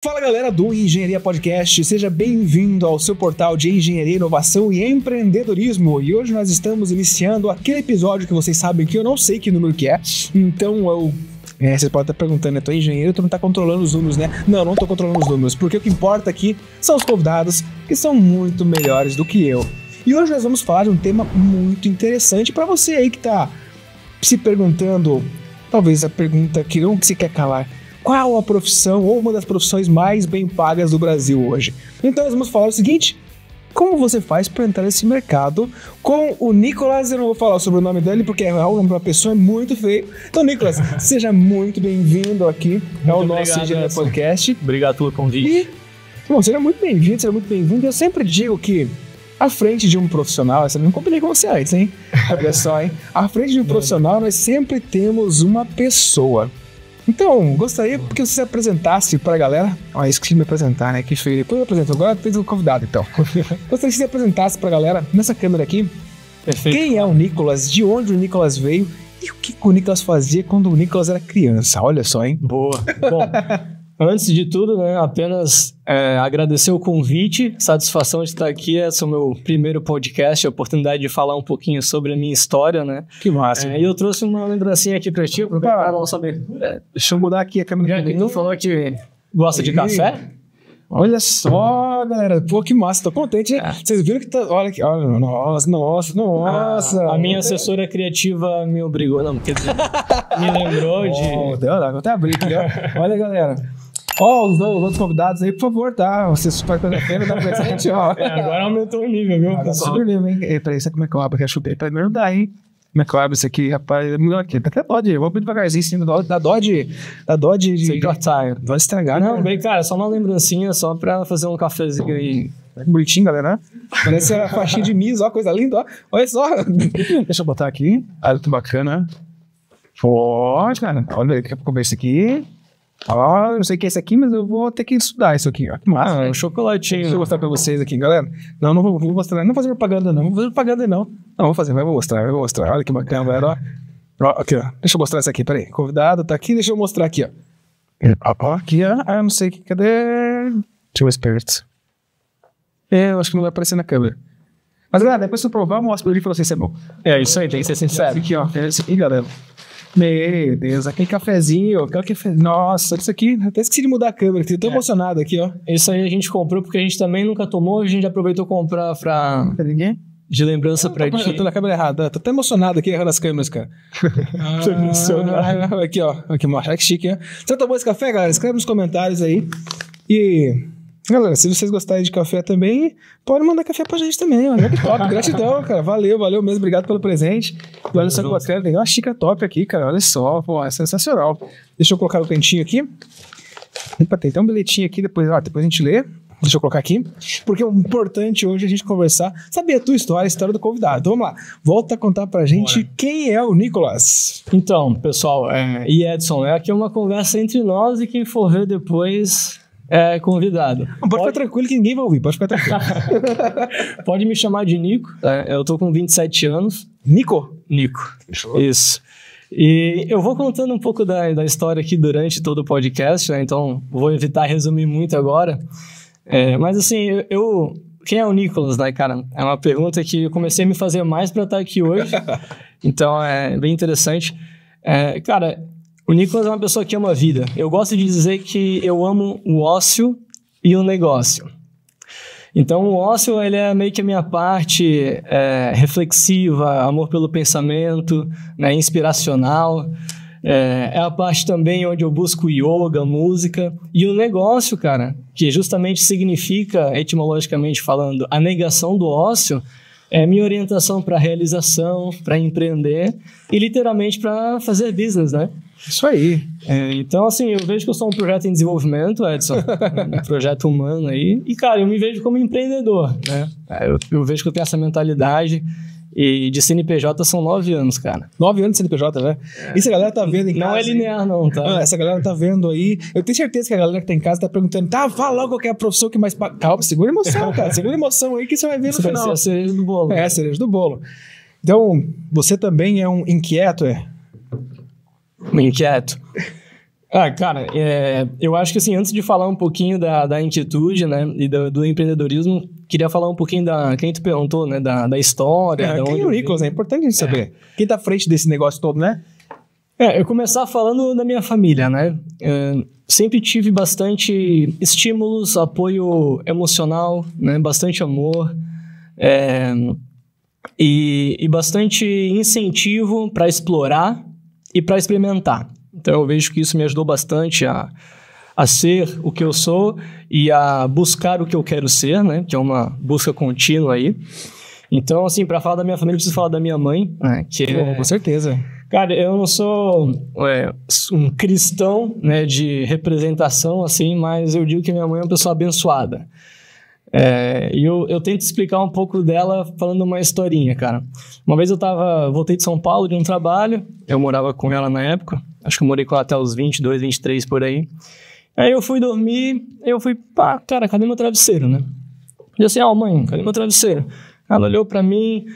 Fala galera do Engenharia Podcast, seja bem-vindo ao seu portal de engenharia, inovação e empreendedorismo. E hoje nós estamos iniciando aquele episódio que vocês sabem que eu não sei que número que é, então eu é, vocês podem estar perguntando, eu tô engenheiro, tu não tá controlando os números, né? Não, não tô controlando os números, porque o que importa aqui são os convidados, que são muito melhores do que eu. E hoje nós vamos falar de um tema muito interessante para você aí que tá se perguntando, talvez a pergunta que não se quer calar, qual a profissão ou uma das profissões mais bem pagas do Brasil hoje. Então nós vamos falar o seguinte: como você faz para entrar nesse mercado com o Nicolas. Eu não vou falar sobre o nome dele porque é o nome da pessoa é muito feio. Então, Nicolas, seja muito bem-vindo aqui muito ao nosso obrigado, Podcast. Obrigado pelo convite. E, bom, seja muito bem-vindo, seja muito bem-vindo. Eu sempre digo que à frente de um profissional, essa não combinei com você antes, hein? Olha só, hein? À frente de um profissional, nós sempre temos uma pessoa. Então, gostaria que você se apresentasse pra galera. Ó, ah, esqueci de me apresentar, né? Que feio. Depois eu apresento. Agora fez o convidado, então. gostaria que você se apresentasse pra galera nessa câmera aqui. Perfeito. Quem é o Nicolas? De onde o Nicolas veio? E o que o Nicolas fazia quando o Nicolas era criança? Olha só, hein? Boa. Bom. Antes de tudo, né, apenas é, agradecer o convite, satisfação de estar aqui. Esse é o meu primeiro podcast, a oportunidade de falar um pouquinho sobre a minha história, né? Que massa. É, e eu trouxe uma lembrancinha aqui para ti, para ah, não saber. É, deixa eu mudar aqui a câmera. não falou que gosta e... de café? Olha só, galera. Pô, que massa, tô contente. Né? É. Vocês viram que tá. Olha aqui. Olha, nossa, nossa, nossa. Ah, a minha assessora criativa me obrigou, não, quer dizer, me lembrou oh, de. Deu, dá até abrir aqui, ó. Olha, galera. Ó, oh, os, os, outros convidados aí, por favor, tá? Você super quarta-feira, dá pra gente, ó. É, agora aumentou o nível, viu? Tá super o nível, hein? Ei, peraí, sabe como é que eu abro? Quer chupei pra me ajudar, hein? Como é que eu abro isso aqui, rapaz? É melhor aqui. até dó de. Eu vou abrir devagarzinho, sim. Dá dó de. Dá dó de. de dó Vai estragar, né? Não, bem, cara, só uma lembrancinha, só pra fazer um cafezinho aí. Tá bonitinho, galera. Né? Parece a faixinha de Miss, ó, coisa linda, ó. Olha só. Deixa eu botar aqui. Ah, muito tá bacana. Pode, cara. Olha, daqui a pouco eu ver isso aqui. Ó, ah, não sei o que é esse aqui, mas eu vou ter que estudar isso aqui, ó. Que massa. Ah, é um chocolatinho. Deixa eu mostrar pra vocês aqui, galera. Não, não vou, vou mostrar, não vou fazer propaganda, não. Não vou fazer propaganda, não. Não, vou fazer, vai, vou mostrar, vai, vou mostrar. Olha que bacana, galera, ó. ó aqui, ó. Deixa eu mostrar isso aqui, peraí. Convidado tá aqui, deixa eu mostrar aqui, ó. aqui, ó. Ah, eu não sei, que cadê? Deixa eu ver É, eu acho que não vai aparecer na câmera. Mas, galera, depois que eu provar, eu mostro pra ele e falo assim, isso é bom. É, isso aí, tem que ser sincero. Aqui, ó. Esse é, aqui, galera. Meu Deus, aquele cafezinho, aquele café... Nossa, isso aqui, até esqueci de mudar a câmera, tô é. emocionado aqui, ó. Isso aí a gente comprou porque a gente também nunca tomou, a gente aproveitou comprar pra... Pra ninguém? De lembrança pra ti. Eu tô na câmera errada, tô até emocionado aqui errando as câmeras, cara. emocionado. Ah. Aqui, ó, aqui, mó, que chique, né? Você tomou esse café, galera? Escreve nos comentários aí. E... Galera, se vocês gostarem de café também, pode mandar café pra gente também. Olha, top, gratidão, cara. Valeu, valeu mesmo. Obrigado pelo presente. E olha só que bacana, tem uma xícara top aqui, cara. Olha só, pô, é sensacional. Deixa eu colocar o cantinho aqui. Opa, tem até um bilhetinho aqui, depois, ó, depois a gente lê. Deixa eu colocar aqui, porque é importante hoje a gente conversar, saber a tua história, a história do convidado. Então, vamos lá, volta a contar pra gente Bora. quem é o Nicolas. Então, pessoal, é, e Edson, é aqui uma conversa entre nós e quem for ver depois é convidado. Não, pode, pode, ficar tranquilo que ninguém vai ouvir, pode ficar tranquilo. pode me chamar de Nico, é, eu tô com 27 anos. Nico? Nico. Fechou. Isso. E eu vou contando um pouco da, da história aqui durante todo o podcast, né? Então vou evitar resumir muito agora. É, mas assim, eu. Quem é o Nicolas, né, cara? É uma pergunta que eu comecei a me fazer mais para estar aqui hoje. então é bem interessante. É, cara, o Nicolas é uma pessoa que ama a vida. Eu gosto de dizer que eu amo o ócio e o negócio. Então, o ócio ele é meio que a minha parte é, reflexiva, amor pelo pensamento, né, inspiracional. É, é, a parte também onde eu busco yoga, música. E o negócio, cara, que justamente significa, etimologicamente falando, a negação do ócio, é minha orientação para realização, para empreender e literalmente para fazer business, né? Isso aí. É, então, assim, eu vejo que eu sou um projeto em desenvolvimento, Edson. um projeto humano aí. E, cara, eu me vejo como empreendedor, né? É, eu, eu vejo que eu tenho essa mentalidade. E de CNPJ são nove anos, cara. Nove anos de CNPJ, né? É. Isso a galera tá vendo em não é casa. Não é linear, não, tá? Ah, essa galera tá vendo aí. Eu tenho certeza que a galera que tá em casa tá perguntando, tá, fala logo qual é a profissão que mais. paga. Calma, segura a emoção, cara. Segura a emoção aí que você vai ver Isso no final. Vai ser a cereja do bolo. É, a cereja do bolo. Então, você também é um inquieto, é? Inquieto. Ah, cara, é, eu acho que assim, antes de falar um pouquinho da, da inquietude, né, e do, do empreendedorismo, queria falar um pouquinho da, quem tu perguntou, né, da, da história, é, da quem é onde... é o Nicolas, é importante a gente é. saber. É. Quem tá à frente desse negócio todo, né? É, eu começar falando da minha família, né, é, sempre tive bastante estímulos, apoio emocional, né, bastante amor, é, e, e bastante incentivo para explorar, e para experimentar. Então eu vejo que isso me ajudou bastante a, a ser o que eu sou e a buscar o que eu quero ser, né? Que é uma busca contínua aí. Então, assim, para falar da minha família, eu preciso falar da minha mãe, né? Que é... Com certeza. Cara, eu não sou é, um cristão, né? De representação, assim, mas eu digo que minha mãe é uma pessoa abençoada. É, e eu, eu, tento explicar um pouco dela falando uma historinha, cara. Uma vez eu tava, voltei de São Paulo de um trabalho, eu morava com ela na época, acho que eu morei com ela até os 22, 23 por aí. Aí eu fui dormir, eu fui, pá, cara, cadê meu travesseiro, né? E assim, ó, ah, mãe, cadê meu travesseiro? Ela olhou para mim,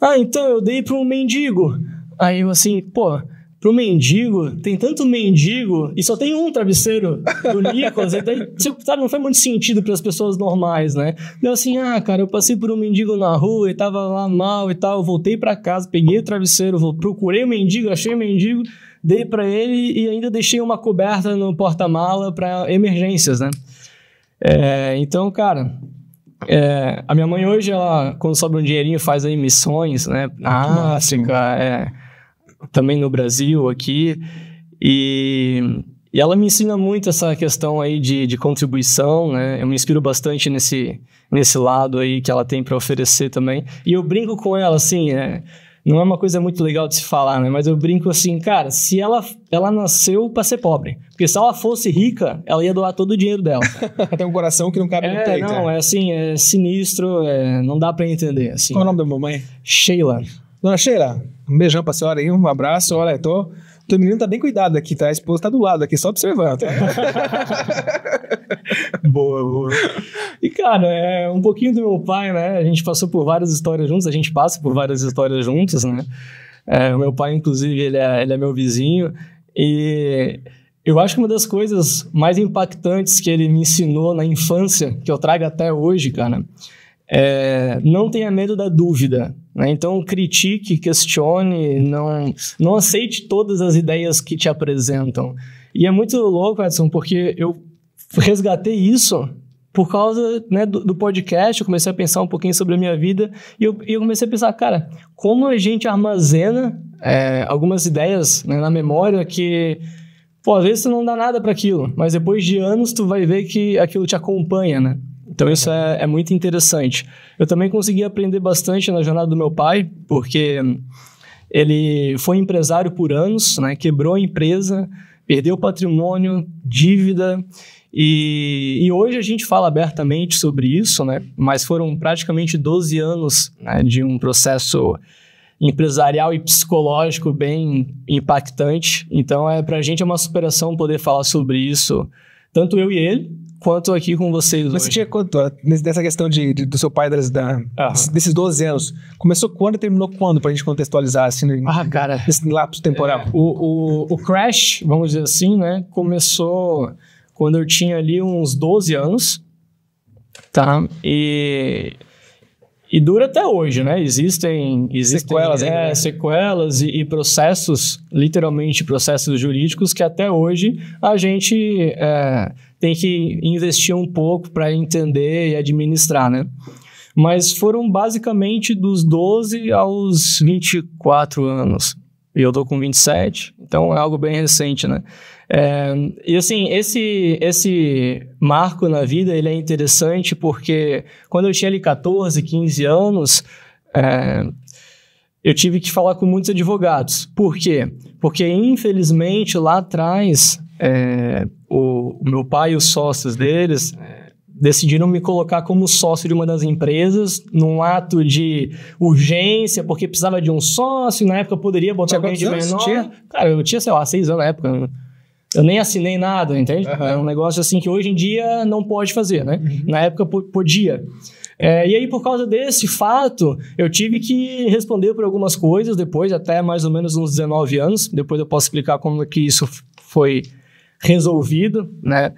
ah, então eu dei para um mendigo. Aí eu assim, pô, pro mendigo, tem tanto mendigo e só tem um travesseiro do Nicolas, então, tipo, sabe, não faz muito sentido para as pessoas normais, né? Deu então, assim, ah, cara, eu passei por um mendigo na rua e tava lá mal e tal, voltei para casa, peguei o travesseiro, procurei o mendigo, achei o mendigo, dei para ele e ainda deixei uma coberta no porta-mala para emergências, né? É, então, cara, é, a minha mãe hoje, ela, quando sobra um dinheirinho, faz aí missões, né? Ah, assim, é também no Brasil, aqui. E, e ela me ensina muito essa questão aí de, de contribuição, né? Eu me inspiro bastante nesse, nesse lado aí que ela tem para oferecer também. E eu brinco com ela, assim, né? Não é uma coisa muito legal de se falar, né? Mas eu brinco assim, cara, se ela, ela nasceu para ser pobre. Porque se ela fosse rica, ela ia doar todo o dinheiro dela. tem um coração que não cabe é, no peito. Não, é. é. assim, é sinistro, é, não dá para entender. Assim, Qual é o nome da mamãe? Sheila. Dona Sheila, um beijão pra senhora aí, um abraço. Olha, tô. o menino tá bem cuidado aqui, tá? A esposa tá do lado aqui, só observando. boa, boa. E, cara, é um pouquinho do meu pai, né? A gente passou por várias histórias juntos, a gente passa por várias histórias juntos, né? É, o meu pai, inclusive, ele é, ele é meu vizinho. E eu acho que uma das coisas mais impactantes que ele me ensinou na infância, que eu trago até hoje, cara, é não tenha medo da dúvida. Né? Então, critique, questione, não, não aceite todas as ideias que te apresentam. E é muito louco, Edson, porque eu resgatei isso por causa né, do, do, podcast. Eu comecei a pensar um pouquinho sobre a minha vida e eu, eu comecei a pensar, cara, como a gente armazena é, algumas ideias né, na memória que Pô, às vezes você não dá nada para aquilo, mas depois de anos tu vai ver que aquilo te acompanha, né? Então isso é, é muito interessante. Eu também consegui aprender bastante na jornada do meu pai, porque ele foi empresário por anos, né? quebrou a empresa, perdeu patrimônio, dívida. E, e, hoje a gente fala abertamente sobre isso, né? mas foram praticamente 12 anos né, de um processo empresarial e psicológico bem impactante. Então, é, para a gente é uma superação poder falar sobre isso, tanto eu e ele, quanto aqui com vocês Mas hoje. você tinha quanto? Nessa questão de, de do seu pai, das, da, desses 12 anos, começou quando e terminou quando, pra gente contextualizar, assim, no, ah, cara, nesse lapso temporal? É, o, o, o crash, vamos dizer assim, né, começou quando eu tinha ali uns 12 anos, tá? E e dura até hoje, né? Existem, existem sequelas, é, né? sequelas e, e, processos, literalmente processos jurídicos, que até hoje a gente é, tem que investir um pouco para entender e administrar, né? Mas foram basicamente dos 12 aos 24 anos. E eu tô com 27, então é algo bem recente, né? É, e assim, esse, esse marco na vida, ele é interessante porque quando eu tinha ali 14, 15 anos, é, eu tive que falar com muitos advogados. Por quê? Porque, infelizmente, lá atrás, é, o, o, meu pai e os sócios deles é, decidiram me colocar como sócio de uma das empresas num ato de urgência, porque precisava de um sócio, na época eu poderia botar tinha alguém de menor. Tinha? Cara, eu tinha, sei lá, seis anos na época. Né? Eu nem assinei nada, entende? Uhum. É um negócio assim que hoje em dia não pode fazer, né? Uhum. Na época podia. É, e aí, por causa desse fato, eu tive que responder por algumas coisas depois, até mais ou menos uns 19 anos. Depois eu posso explicar como que isso foi resolvido, né?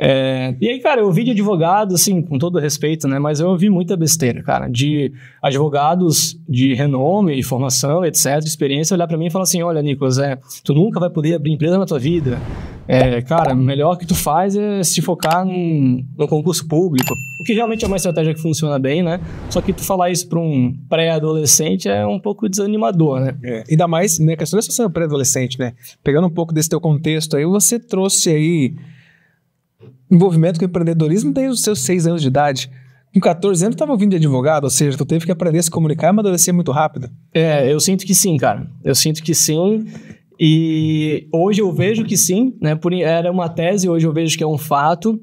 É, e aí, cara, eu ouvi de advogado, assim, com todo respeito, né? Mas eu ouvi muita besteira, cara, de advogados de renome, formação, etc., experiência, olhar para mim e falar assim: olha, Nicolas, é, tu nunca vai poder abrir empresa na tua vida. É, cara, o melhor que tu faz é se focar num, num, concurso público. O que realmente é uma estratégia que funciona bem, né? Só que tu falar isso para um pré-adolescente é um pouco desanimador, né? É. Ainda mais, né? A questão não é só ser um pré-adolescente, né? Pegando um pouco desse teu contexto aí, você trouxe aí envolvimento com empreendedorismo desde os seus seis anos de idade. Com 14 anos, estava ouvindo de advogado, ou seja, tu teve que aprender a se comunicar e amadurecer muito rápido. É, eu sinto que sim, cara. Eu sinto que sim. E hoje eu vejo que sim, né? Por, era uma tese, hoje eu vejo que é um fato.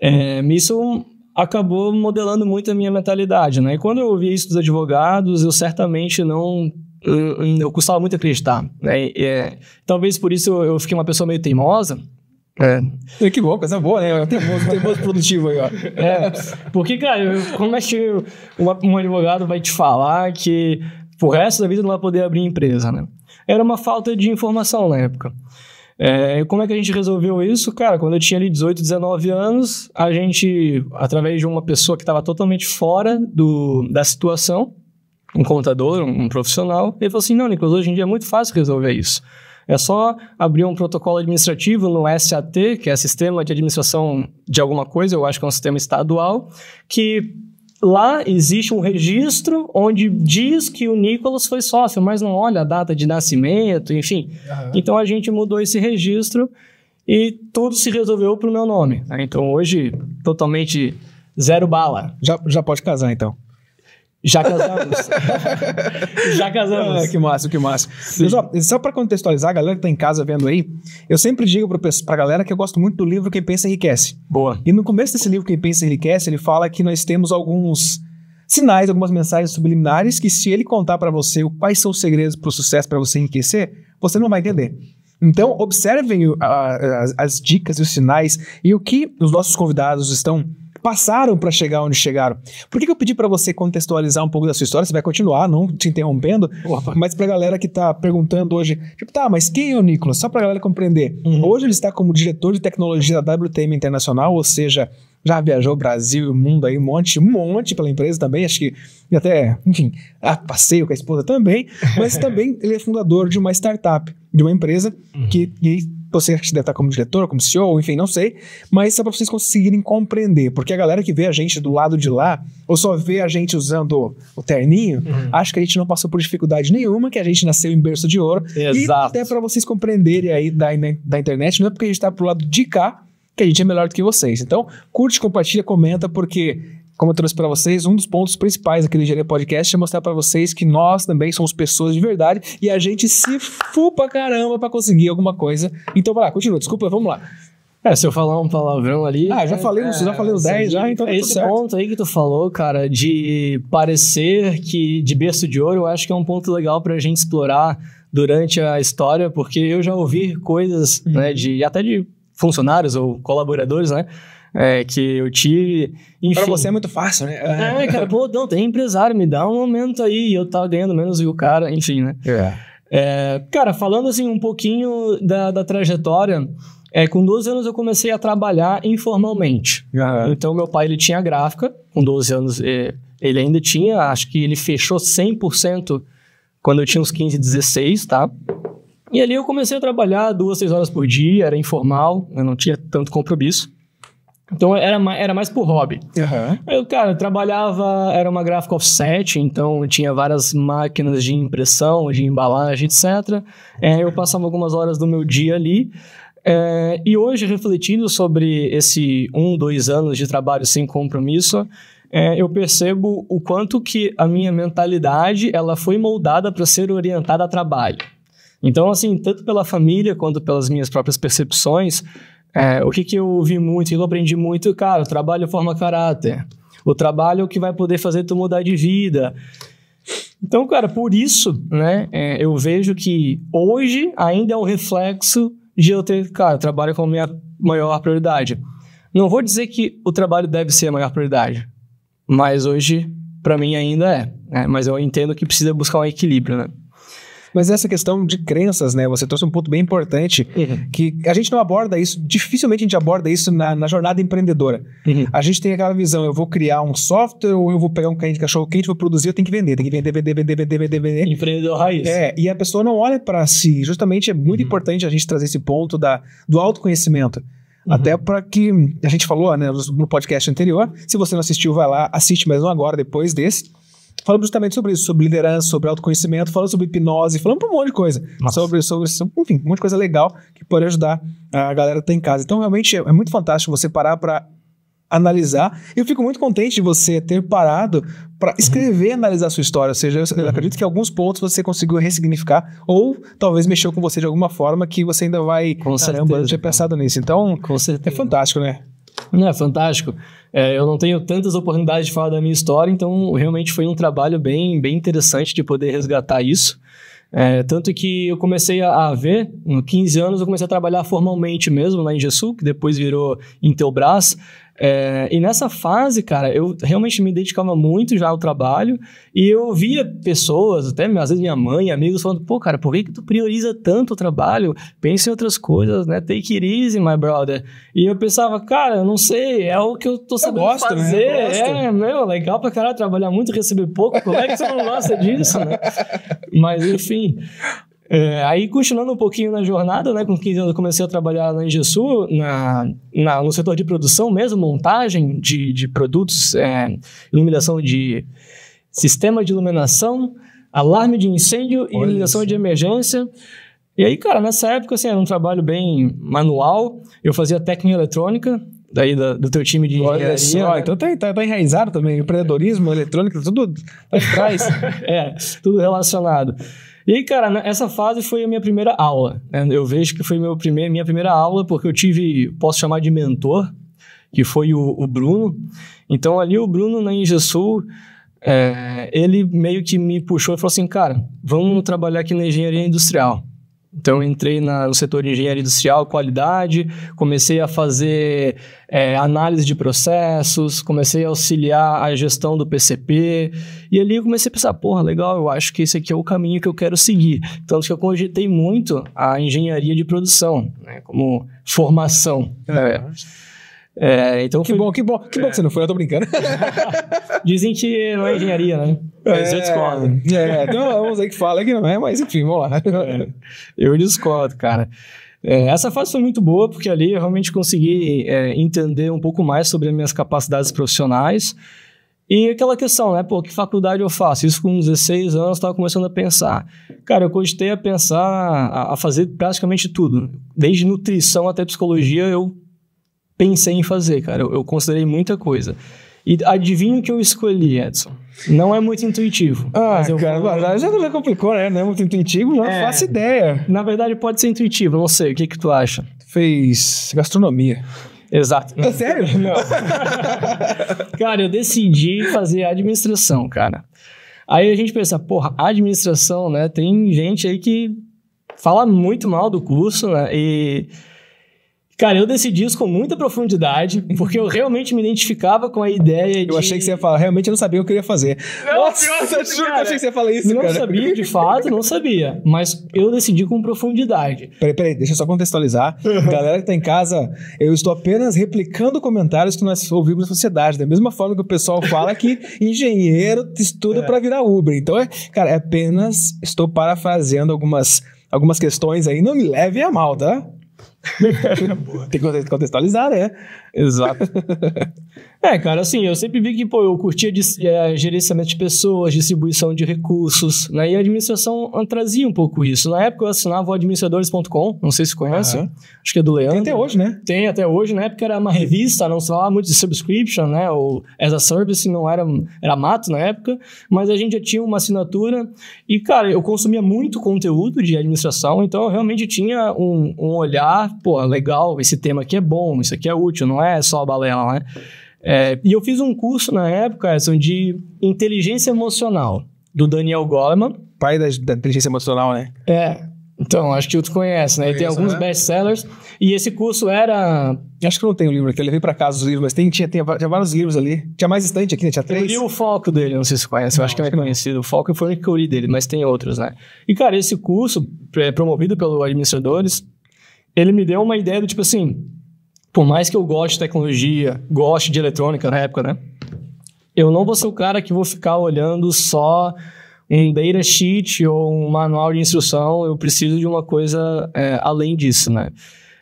É, isso acabou modelando muito a minha mentalidade, né? E quando eu ouvi isso dos advogados, eu certamente não eu, eu custava muito acreditar. Né? E, é, talvez por isso eu, eu fiquei uma pessoa meio teimosa, é. Que bom, coisa boa, né? um teimoso produtivo aí, ó. É, é porque, cara, como é que um advogado vai te falar que pro resto da vida não vai poder abrir empresa, né? Era uma falta de informação na época. É, como é que a gente resolveu isso? Cara, quando eu tinha ali 18, 19 anos, a gente, através de uma pessoa que estava totalmente fora do, da situação, um contador, um, um profissional, ele falou assim: não, Nicolas, hoje em dia é muito fácil resolver isso. É só abrir um protocolo administrativo no SAT, que é Sistema de Administração de Alguma Coisa, eu acho que é um sistema estadual, que lá existe um registro onde diz que o Nicolas foi sócio, mas não olha a data de nascimento, enfim. Uhum. Então a gente mudou esse registro e tudo se resolveu para o meu nome. Né? Então hoje, totalmente zero bala. Já, já pode casar então. Já casamos. Já casamos. Ah, que massa, que massa. Pessoal, só para contextualizar, a galera que tá em casa vendo aí, eu sempre digo para a galera que eu gosto muito do livro Quem Pensa Enriquece. Boa. E no começo desse livro, Quem Pensa Enriquece, ele fala que nós temos alguns sinais, algumas mensagens subliminares que se ele contar para você quais são os segredos para o sucesso para você enriquecer, você não vai entender. Então, observem uh, as, as dicas e os sinais e o que os nossos convidados estão passaram para chegar onde chegaram. Por que, que eu pedi para você contextualizar um pouco da sua história? Você vai continuar, não te interrompendo, Opa. mas para a galera que está perguntando hoje, tipo, tá, mas quem é o Nicolas? Só para a galera compreender. Uhum. Hoje ele está como diretor de tecnologia da WTM Internacional, ou seja, já viajou Brasil e mundo aí, um monte, um monte pela empresa também, acho que até, enfim, a passeio com a esposa também, mas também ele é fundador de uma startup, de uma empresa uhum. que, que você deve estar como diretor, como CEO, enfim, não sei, mas só para vocês conseguirem compreender, porque a galera que vê a gente do lado de lá, ou só vê a gente usando o terninho, uhum. acha que a gente não passou por dificuldade nenhuma, que a gente nasceu em berço de ouro. Exato. E até para vocês compreenderem aí da, né, da internet, não é porque a gente está pro lado de cá que a gente é melhor do que vocês. Então, curte, compartilha, comenta, porque como eu trouxe para vocês, um dos pontos principais aqui do Engenharia Podcast é mostrar para vocês que nós também somos pessoas de verdade e a gente se fupa caramba para conseguir alguma coisa. Então, vai lá, continua, desculpa, vamos lá. É, se eu falar um palavrão ali. Ah, já falei, é, já falei os 10 já, ah, então. Tá esse certo. ponto aí que tu falou, cara, de parecer que de berço de ouro, eu acho que é um ponto legal pra gente explorar durante a história, porque eu já ouvi coisas, né, uhum. né, de até de funcionários ou colaboradores, né, é, que eu tive. Enfim. Pra você é muito fácil, né? É, é. cara, pô, não, tem empresário, me dá um aumento aí, eu tava ganhando menos que o cara, enfim, né? É. é. cara, falando assim um pouquinho da, da trajetória, é, com 12 anos eu comecei a trabalhar informalmente. Uhum. Então, meu pai, ele tinha gráfica, com 12 anos é, ele ainda tinha, acho que ele fechou 100% quando eu tinha uns 15, 16, tá? E ali eu comecei a trabalhar duas, três horas por dia, era informal, eu não tinha tanto compromisso. Então era, era mais por hobby. Uhum. Eu, cara, eu trabalhava, era uma gráfica offset, então tinha várias máquinas de impressão, de embalagem, etc. É, eu passava algumas horas do meu dia ali. É, e hoje, refletindo sobre esse um, dois anos de trabalho sem compromisso, é, eu percebo o quanto que a minha mentalidade ela foi moldada para ser orientada a trabalho. Então, assim, tanto pela família quanto pelas minhas próprias percepções, é, o que, que eu ouvi muito, o que eu aprendi muito, cara, o trabalho forma caráter. O trabalho é o que vai poder fazer tu mudar de vida. Então, cara, por isso, né, é, eu vejo que hoje ainda é um reflexo de eu ter, cara, trabalho como minha maior prioridade. Não vou dizer que o trabalho deve ser a maior prioridade, mas hoje, para mim, ainda é. Né? Mas eu entendo que precisa buscar um equilíbrio, né? Mas essa questão de crenças, né? Você trouxe um ponto bem importante uhum. que a gente não aborda isso, dificilmente a gente aborda isso na, na jornada empreendedora. Uhum. A gente tem aquela visão, eu vou criar um software ou eu vou pegar um cliente cachorro quente, vou produzir, eu tenho que vender, tem que vender, vender, vender, vender, vender, vender. Empreendedor raiz. É, e a pessoa não olha para si. Justamente é muito uhum. importante a gente trazer esse ponto da, do autoconhecimento. Uhum. Até para que a gente falou né, no podcast anterior. Se você não assistiu, vai lá, assiste mais um agora depois desse falamos justamente sobre isso, sobre liderança, sobre autoconhecimento, falando sobre hipnose, falando um monte de coisa. Sobre, sobre, enfim, um monte de coisa legal que pode ajudar a galera que está em casa. Então, realmente, é, é muito fantástico você parar para analisar. Eu fico muito contente de você ter parado para uhum. escrever e uhum. analisar a sua história. Ou seja, eu uhum. acredito que alguns pontos você conseguiu ressignificar ou talvez mexeu com você de alguma forma que você ainda vai. Com caramba, certeza. eu tinha pensado nisso. Então, é fantástico, né? Não, é fantástico. É, eu não tenho tantas oportunidades de falar da minha história, então realmente foi um trabalho bem, bem interessante de poder resgatar isso. É, tanto que eu comecei a, a ver, com 15 anos, eu comecei a trabalhar formalmente mesmo lá em Jessu, que depois virou Intelbras. É, e nessa fase, cara, eu realmente me dedicava muito já ao trabalho e eu via pessoas, até às vezes minha mãe, amigos, falando: pô, cara, por que, que tu prioriza tanto o trabalho? Pensa em outras coisas, né? Take it easy, my brother. E eu pensava, cara, eu não sei, é o que eu tô sabendo né? eu é, gosto, fazer. Né? Gosto. É, meu, legal pra caralho, trabalhar muito, receber pouco, como é que você não gosta disso, né? Mas enfim. É, aí, continuando um pouquinho na jornada, né? Com 15 anos eu comecei a trabalhar na Ingesu, na, na, no setor de produção mesmo, montagem de, de produtos, é, iluminação de sistema de iluminação, alarme de incêndio e iluminação de emergência. E aí, cara, nessa época, assim, era um trabalho bem manual. Eu fazia técnica eletrônica, daí do, do teu time de engenharia. Olha só, né? então tá, tá, tá, enraizado também. Empreendedorismo, eletrônica, tudo atrás. é, tudo relacionado. E aí, cara, essa fase foi a minha primeira aula. Né? Eu vejo que foi meu primeir, minha primeira aula, porque eu tive, posso chamar de mentor, que foi o, o Bruno. Então, ali o Bruno na Ingesul, é, ele meio que me puxou e falou assim, cara, vamos trabalhar aqui na engenharia industrial. Então, entrei na, no setor de engenharia industrial, qualidade, comecei a fazer é, análise de processos, comecei a auxiliar a gestão do PCP. E ali eu comecei a pensar, porra, legal, eu acho que esse aqui é o caminho que eu quero seguir. Tanto que eu cogitei muito a engenharia de produção, né, como formação. Uhum. É. É, então que bom, que bom, que bom que você não foi, eu tô brincando. Dizem que não é engenharia, né? Mas é, eu discordo. É, tem é uns aí que fala que não é, mas enfim, vamos lá. É, eu discordo, cara. É, essa fase foi muito boa, porque ali eu realmente consegui é, entender um pouco mais sobre as minhas capacidades profissionais. E aquela questão, né? Pô, que faculdade eu faço? Isso com 16 anos estava começando a pensar. Cara, eu cogitei a pensar, a, a fazer praticamente tudo. Desde nutrição até psicologia, eu pensei em fazer, cara. Eu, eu considerei muita coisa. E adivinha o que eu escolhi, Edson? Não é muito intuitivo. Ah, eu... cara, vou... já não complicou, né? Não é muito intuitivo, não? é, faço ideia. Na verdade, pode ser intuitivo, não sei. O que, que tu acha? Fez gastronomia. Exato. É sério? Não. cara, eu decidi fazer administração, cara. Aí a gente pensa, porra, administração, né? Tem gente aí que fala muito mal do curso, né? E Cara, eu decidi isso com muita profundidade, porque eu realmente me identificava com a ideia de... Eu achei que você ia falar, realmente eu não sabia o que eu queria fazer. Não, Nossa, eu juro cara, que eu achei que você ia falar isso, não cara. Não sabia, de fato, não sabia. Mas eu decidi com profundidade. Peraí, peraí, deixa eu só contextualizar. Uhum. Galera que tá em casa, eu estou apenas replicando comentários que nós ouvimos na sociedade, da mesma forma que o pessoal fala que engenheiro estuda é. para virar Uber. Então, é, cara, é apenas estou parafraseando algumas, algumas questões aí. Não me levem a mal, tá? Tem que contextualizar, né? Exato. é, cara, assim, eu sempre vi que, pô, eu curtia de, é, gerenciamento de pessoas, distribuição de recursos, né? E a administração trazia um pouco isso. Na época eu assinava o administradores.com, não sei se conhece, acho que é do Leandro. Tem até hoje, né? Tem até hoje, na época era uma revista, não se falava muito de subscription, né? Ou as a service, não era, era mato na época, mas a gente já tinha uma assinatura e, cara, eu consumia muito conteúdo de administração, então eu realmente tinha um, um olhar pô, legal, esse tema aqui é bom, isso aqui é útil, não é só balela, né? É, e eu fiz um curso na época, Edson, de inteligência emocional, do Daniel Goleman. Pai da, da inteligência emocional, né? É, então, acho que tu conhece, né? Conheço, tem alguns né? best-sellers. E esse curso era... Acho que não tem o um livro aqui. Eu levei para casa os livros, mas tem, tinha, tinha, tinha, vários livros ali. Tinha mais estante aqui, né? Tinha três. Eu li o Foco dele, não sei se conhece. Não, eu acho que é conhecido. O Foco foi o único que eu li dele, mas tem outros, né? E, cara, esse curso, é, promovido pelos administradores, ele me deu uma ideia do tipo assim, por mais que eu goste de tecnologia, goste de eletrônica na época, né? Eu não vou ser o cara que vou ficar olhando só um data sheet ou um manual de instrução, eu preciso de uma coisa é, além disso, né?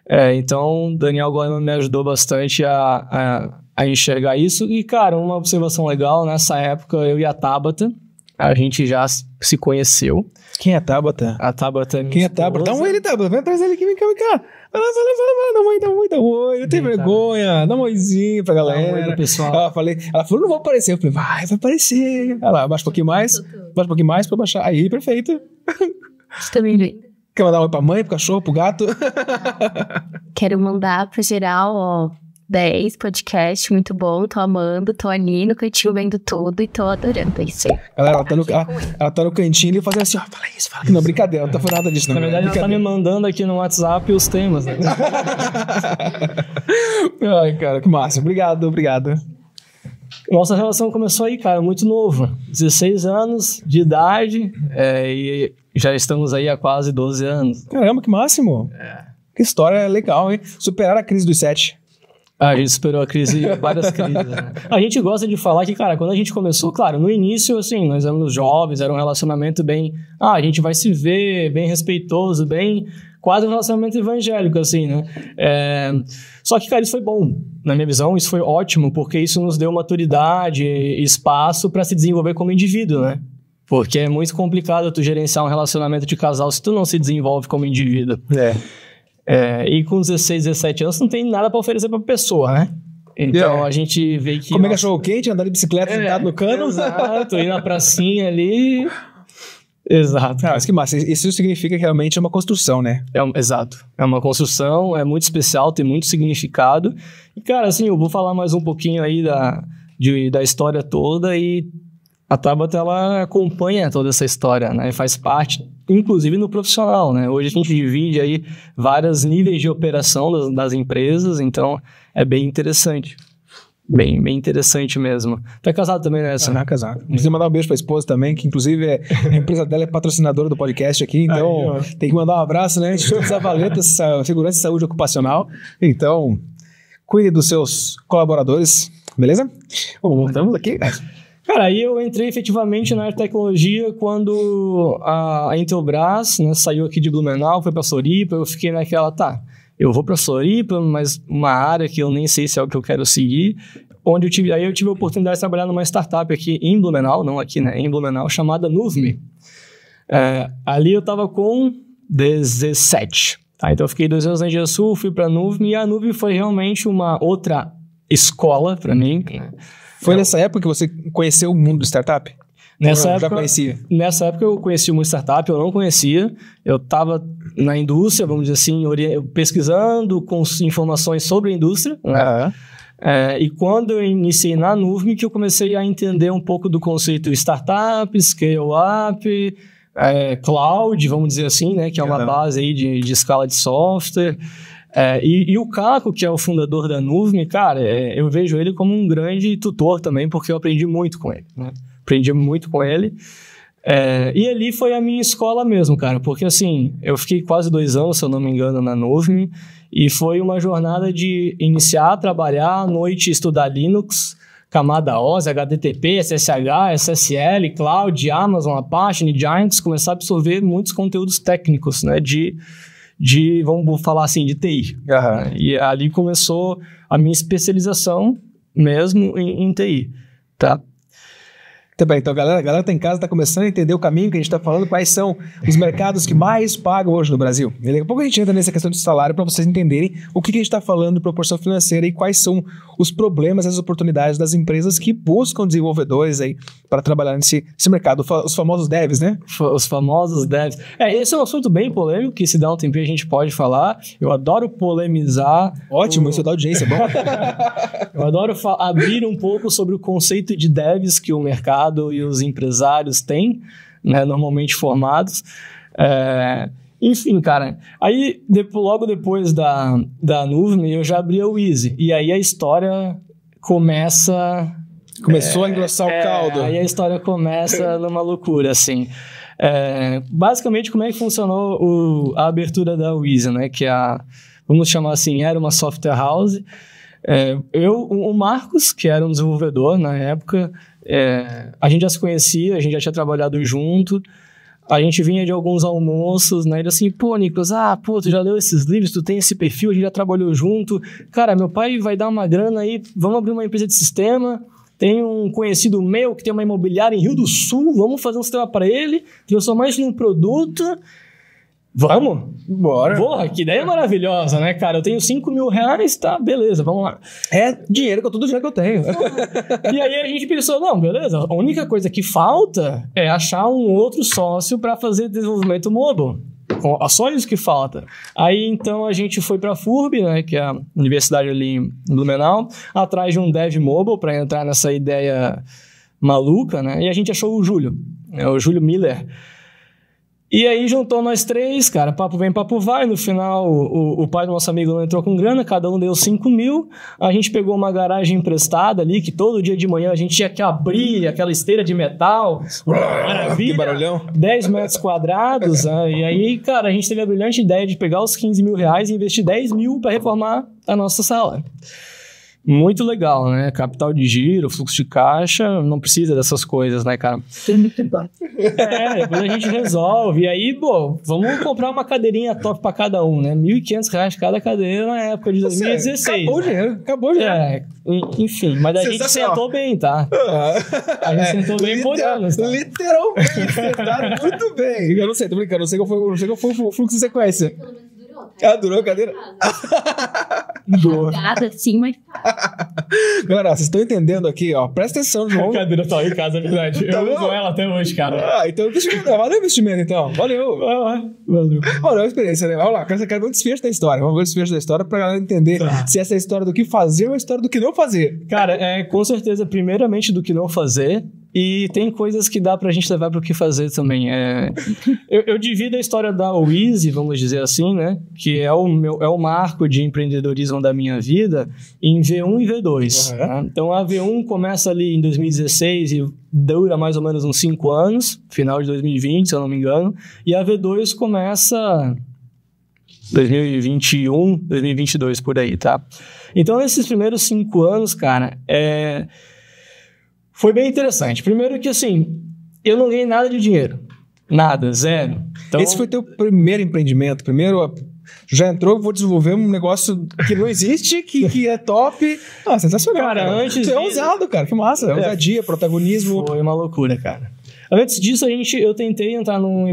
É, então, Daniel Goleman me ajudou bastante a, a, a enxergar isso. E, cara, uma observação legal, nessa época eu e a Tabata, a gente já se conheceu. Quem é a Tabata? A Tabata. É Quem é a Tabata? Dá um ele, Tabata. Vem atrás dele aqui, vem cá, vem cá. Olha só, olha só, dá um oi, dá um oi, dá um oi. Não tem Eita. vergonha. Dá um oizinho pra galera. Dá um pessoal. Ela, falei, ela falou, não vou aparecer. Eu falei, vai, vai aparecer. Olha lá, baixa um pouquinho mais. Baixa um pouquinho mais pra baixar. Aí, perfeito. Estou me linda. Quer mandar um oi pra mãe, pro cachorro, pro gato? Quero mandar pro geral, ó 10 podcast, muito bom. Tô amando, tô ali no cantinho vendo tudo e tô adorando isso. Galera, ela tá no, ela, ela tá no cantinho e fazendo assim, ó, fala isso, fala isso. Não, brincadeira, não tá falando nada disso, não. Na verdade, ela tá me mandando aqui no WhatsApp os temas, né? Ai, cara, que massa. Obrigado, obrigado. Nossa relação começou aí, cara, muito novo. 16 anos de idade é, e já estamos aí há quase 12 anos. Caramba, que máximo! É. Que história legal, hein? Superar a crise dos sete. Ah, a gente superou a crise, várias crises. Né? A gente gosta de falar que, cara, quando a gente começou, claro, no início, assim, nós éramos jovens, era um relacionamento bem. Ah, a gente vai se ver, bem respeitoso, bem. Quase um relacionamento evangélico, assim, né? É, só que, cara, isso foi bom. Na minha visão, isso foi ótimo, porque isso nos deu maturidade e espaço para se desenvolver como indivíduo, né? Porque é muito complicado tu gerenciar um relacionamento de casal se tu não se desenvolve como indivíduo. É. É, e com 16, 17 anos não tem nada para oferecer para pessoa, né? Então a gente vê que. Comer é nossa... cachorro quente, andar de bicicleta é, sentado é, no cano. Exato, ir na pracinha ali. Exato. Ah, mas que massa. Isso significa que realmente é uma construção, né? É um, exato. É uma construção, é muito especial, tem muito significado. E, cara, assim, eu vou falar mais um pouquinho aí da, de, da história toda e a Tabata ela acompanha toda essa história, né? E faz parte, inclusive no profissional, né? Hoje a gente divide aí vários níveis de operação das, das empresas, então é bem interessante. Bem, bem interessante mesmo. Tu tá é casado também, né, Edson? Ah, é casado. Preciso mandar um beijo pra esposa também, que inclusive é, a empresa dela é patrocinadora do podcast aqui, então Aí, tem que mandar um abraço, né? Instituto Zavaleta, Segurança e Saúde Ocupacional. Então, cuide dos seus colaboradores, beleza? Bom, voltamos aqui. Cara, aí eu entrei efetivamente na área de tecnologia quando a Intelbras né, saiu aqui de Blumenau, foi para Soripa, eu fiquei naquela, tá, eu vou para Soripa, mas uma área que eu nem sei se é o que eu quero seguir, onde eu tive, aí eu tive a oportunidade de trabalhar numa startup aqui em Blumenau, não aqui, né, em Blumenau, chamada Nuvme. É, ali eu estava com 17, tá? Então eu fiquei dois anos na Engenharia Sul, fui para a Nuvme, e a Nuvme foi realmente uma outra escola para mim, né? Foi é. nessa época que você conheceu o mundo do startup? Nessa eu época, já conhecia? Nessa época eu conheci uma startup, eu não conhecia. Eu estava na indústria, vamos dizer assim, pesquisando com informações sobre a indústria. Né? Uhum. É, e quando eu iniciei na Nuvem, que eu comecei a entender um pouco do conceito startup, scale-up, é, cloud, vamos dizer assim, né? Que é uma base aí de, de escala de software. É, e, e, o Caco, que é o fundador da Nuvem, cara, é, eu vejo ele como um grande tutor também, porque eu aprendi muito com ele, né? Aprendi muito com ele. É, e ali foi a minha escola mesmo, cara, porque assim, eu fiquei quase dois anos, se eu não me engano, na Nuvem, e foi uma jornada de iniciar, trabalhar à noite, estudar Linux, camada OSI, HTTP, SSH, SSL, Cloud, Amazon, Apache, Giants, começar a absorver muitos conteúdos técnicos, né, de de, vamos falar assim, de TI. Uhum. E ali começou a minha especialização mesmo em, em TI, tá? Tá bem, então galera, a galera tá em casa, tá começando a entender o caminho que a gente está falando, quais são os mercados que mais pagam hoje no Brasil. E daqui a pouco a gente entra nessa questão de salário para vocês entenderem o que, que a gente está falando de proporção financeira e quais são os problemas e as oportunidades das empresas que buscam desenvolvedores aí para trabalhar nesse, mercado, os famosos devs, né? Os famosos devs. É, esse é um assunto bem polêmico que se dá um tempinho a gente pode falar. Eu adoro polemizar. Ótimo, o... isso dá audiência, é bom. Eu adoro abrir um pouco sobre o conceito de devs que o mercado mercado e os empresários têm, né, normalmente formados. É, enfim, cara. Aí, logo depois da, da nuvem, eu já abri o Easy. E aí a história começa. Começou é, a engrossar o é, caldo. Aí a história começa numa loucura, assim. É, basicamente, como é que funcionou o, a abertura da Easy, né? Que é a. Vamos chamar assim, era uma software house é, eu, o Marcos, que era um desenvolvedor na época, é, a gente já se conhecia, a gente já tinha trabalhado junto, a gente vinha de alguns almoços, né? Ele assim, pô, Nicolas, ah, pô, tu já leu esses livros, tu tem esse perfil, a gente já trabalhou junto. Cara, meu pai vai dar uma grana aí, vamos abrir uma empresa de sistema. Tem um conhecido meu que tem uma imobiliária em Rio do Sul, vamos fazer um sistema para ele, transformar isso num produto Vamos? Bora. Porra, que ideia maravilhosa, né, cara? Eu tenho 5 mil reais, tá, beleza, vamos lá. É dinheiro que eu, todo dinheiro que eu tenho. e aí a gente pensou, não, beleza, a única coisa que falta é achar um outro sócio para fazer desenvolvimento mobile. só isso que falta. Aí então a gente foi para a FURB, né, que é a universidade ali em Blumenau, atrás de um dev mobile para entrar nessa ideia maluca, né? E a gente achou o Júlio, né, o Júlio Miller e aí juntou nós três, cara, papo vem, papo vai. No final, o, o pai do nosso amigo não entrou com grana, cada um deu 5 mil. A gente pegou uma garagem emprestada ali, que todo dia de manhã a gente tinha que abrir aquela esteira de metal. Maravilha! Que barulhão! 10 metros quadrados. Né? E aí, cara, a gente teve a brilhante ideia de pegar os 15 mil reais e investir 10 mil para reformar a nossa sala muito legal, né? Capital de giro, fluxo de caixa, não precisa dessas coisas, né, cara? é, depois a gente resolve. E aí, pô, vamos comprar uma cadeirinha top para cada um, né? R$ 1.500 cada cadeira na época de 2016. acabou né? o dinheiro, acabou o dinheiro. É, enfim, mas tá? ah. a gente sentou bem, tá? A gente é, sentou bem literal, por anos. Tá? Literalmente, sentado tá muito bem. Eu não sei, tô brincando, não sei qual foi, não sei qual foi o fluxo de sequência. Tá? Ah, durou a cadeira? Nada sim, mas. Tá. Galera, vocês estão entendendo aqui, ó. Presta atenção, João. Cadeira tá em casa, é verdade. Tá eu bom? uso ela até hoje, cara. Ah, então eu Valeu o investimento, então. Valeu. Valeu. Valeu, a é experiência, né? Vamos lá, quero ver o desfecho da história. Vamos ver o desfecho da história pra galera entender tá. se essa é a história do que fazer ou a história do que não fazer. Cara, é com certeza, primeiramente, do que não fazer. E tem coisas que dá pra gente levar pro que fazer também. É, eu, eu, divido a história da Wheezy, vamos dizer assim, né? Que é o, meu, é o marco de empreendedorismo da minha vida em V1 e V2. Uhum. Tá? Então a V1 começa ali em 2016 e dura mais ou menos uns 5 anos, final de 2020, se eu não me engano. E a V2 começa 2021, 2022, por aí, tá? Então nesses primeiros 5 anos, cara, é foi bem interessante. Primeiro que assim, eu não ganhei nada de dinheiro. Nada, zero. Então... Esse foi teu primeiro empreendimento, primeiro já entrou, vou desenvolver um negócio que não existe, que, que é top. Ah, sensacional. Cara, cara. antes. Você é ousado, cara, que massa. É, é, ousadia, protagonismo. Foi uma loucura, cara. Antes disso, a gente, eu tentei entrar num,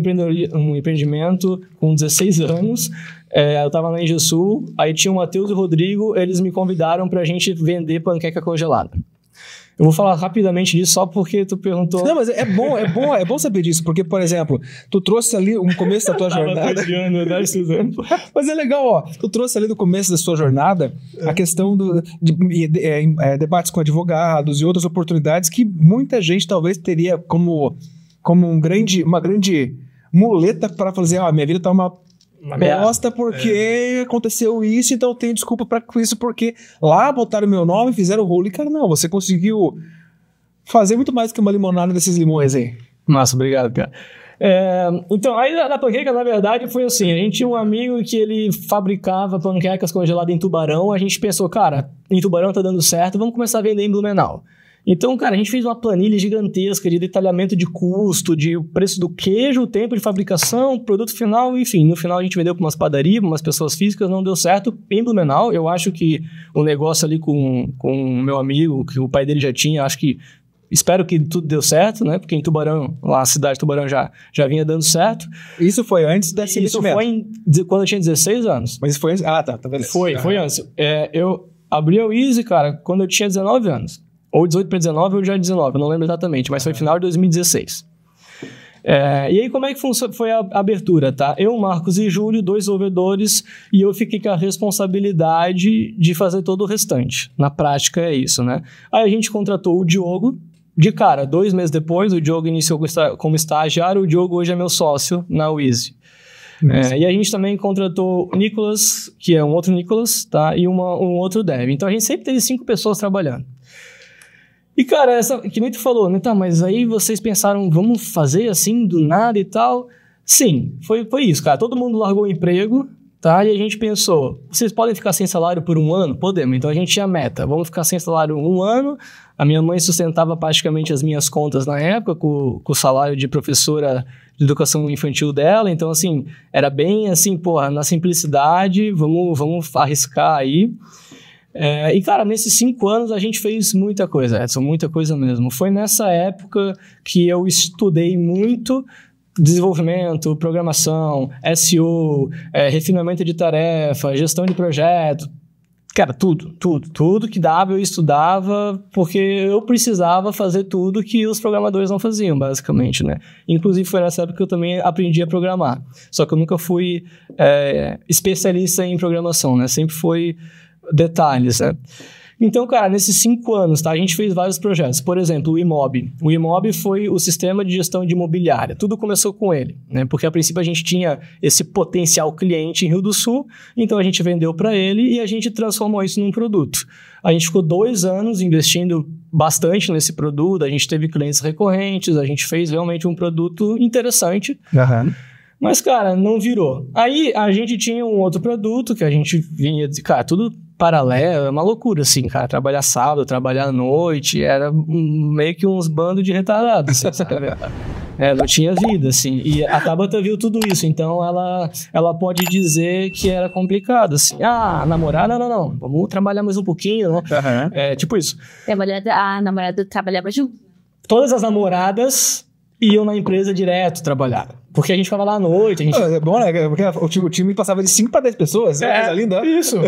num empreendimento com 16 anos. É, eu estava na Ingesul, aí tinha o Matheus e o Rodrigo, eles me convidaram para a gente vender panqueca congelada. Eu vou falar rapidamente disso só porque tu perguntou. Não, mas é bom, é bom, é bom saber disso, porque, por exemplo, tu trouxe ali um começo da tua jornada. mas é legal, ó. Tu trouxe ali do começo da sua jornada a questão do, de, de, de é, é, debates com advogados e outras oportunidades que muita gente talvez teria como, como um grande, uma grande muleta para fazer, ó, ah, minha vida tá uma bosta porque é. aconteceu isso, então eu tenho desculpa para isso, porque lá botaram meu nome, fizeram o rolo e, cara, não, você conseguiu fazer muito mais que uma limonada desses limões aí. Nossa, obrigado, cara. É, então, aí na panqueca, na verdade, foi assim: a gente tinha um amigo que ele fabricava panquecas congeladas em tubarão. A gente pensou, cara, em tubarão tá dando certo, vamos começar a vender em Blumenau. Então, cara, a gente fez uma planilha gigantesca de detalhamento de custo, de preço do queijo, tempo de fabricação, produto final, enfim. No final a gente vendeu para umas padarias, para umas pessoas físicas, não deu certo. Em Blumenau, eu acho que o negócio ali com o meu amigo, que o pai dele já tinha, acho que Espero que tudo deu certo, né? Porque em Tubarão, lá a cidade de Tubarão já, já vinha dando certo. Isso foi antes desse Isso foi em, quando eu tinha 16 anos. Mas foi antes... Ah, tá. tá beleza. Foi, ah. foi antes. É, eu abri o Easy, cara, quando eu tinha 19 anos. Ou 18 para 19 ou já 19, eu não lembro exatamente, mas foi final de 2016. É, e aí, como é que foi a abertura, tá? Eu, Marcos e Júlio, dois desenvolvedores, e eu fiquei com a responsabilidade de fazer todo o restante. Na prática é isso, né? Aí a gente contratou o Diogo. De cara, dois meses depois, o Diogo iniciou como estagiário, o Diogo hoje é meu sócio na Wiz. É, e a gente também contratou o Nicolas, que é um outro Nicolas, tá? E uma, um outro dev. Então a gente sempre teve cinco pessoas trabalhando. E, cara, essa, que nem tu falou, né? Tá, mas aí vocês pensaram, vamos fazer assim, do nada e tal. Sim, foi, foi isso, cara. Todo mundo largou o emprego, tá? E a gente pensou, vocês podem ficar sem salário por um ano? Podemos. Então a gente tinha meta, vamos ficar sem salário um ano. A minha mãe sustentava praticamente as minhas contas na época, com, com o salário de professora de educação infantil dela. Então, assim, era bem assim, porra, na simplicidade, vamos, vamos arriscar aí. É, e, cara, nesses cinco anos a gente fez muita coisa, Edson, muita coisa mesmo. Foi nessa época que eu estudei muito desenvolvimento, programação, SEO, é, refinamento de tarefa, gestão de projeto, Cara, tudo, tudo, tudo que dava eu estudava, porque eu precisava fazer tudo que os programadores não faziam, basicamente, né? Inclusive foi nessa época que eu também aprendi a programar. Só que eu nunca fui é, especialista em programação, né? Sempre foi detalhes, né? Então, cara, nesses cinco anos, tá? A gente fez vários projetos. Por exemplo, o Imob. O Imob foi o sistema de gestão de imobiliária. Tudo começou com ele, né? Porque a princípio a gente tinha esse potencial cliente em Rio do Sul, então a gente vendeu para ele e a gente transformou isso num produto. A gente ficou dois anos investindo bastante nesse produto, a gente teve clientes recorrentes, a gente fez realmente um produto interessante. Uhum. Mas, cara, não virou. Aí a gente tinha um outro produto que a gente vinha de, cara, tudo paralelo, é uma loucura, assim, cara. Trabalhar sábado, trabalhar à noite, era um, meio que uns bandos de retardados, assim, sabe? É, não tinha vida, assim. E a Tabata viu tudo isso, então ela, ela pode dizer que era complicado, assim. Ah, namorar, não, não, não. Vamos trabalhar mais um pouquinho, né? Uhum. É, tipo isso. Trabalhada, a namorada trabalhava junto? Todas as namoradas iam na empresa direto trabalhar. Porque a gente ficava lá à noite. A gente... É bom, né? Porque o time, o time passava de 5 para 10 pessoas. Né? É, coisa linda. Isso.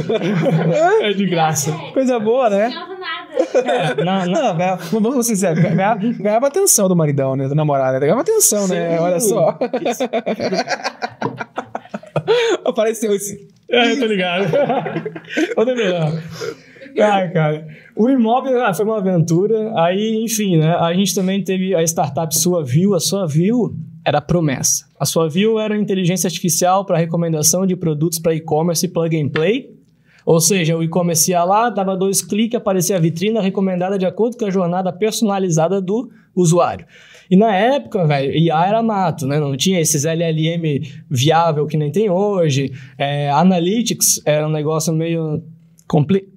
é de graça. Coisa boa, né? não, é, não. não vamos ser sinceros, ganhava, ganhava atenção do maridão, né? Do namorado, né? Ganhava atenção, né? Sim. né? Olha só. Apareceu esse. É, eu tô ligado. Ou melhor. Ai, cara. O imóvel ah, foi uma aventura. Aí, enfim, né? A gente também teve a startup Sua View. A Sua View era promessa. A sua view era inteligência artificial para recomendação de produtos para e-commerce plug and play. Ou seja, o e-commerce ia lá, dava dois cliques, aparecia a vitrina recomendada de acordo com a jornada personalizada do usuário. E na época, velho, IA era mato, né? Não tinha esses LLM viável que nem tem hoje. É, analytics era um negócio meio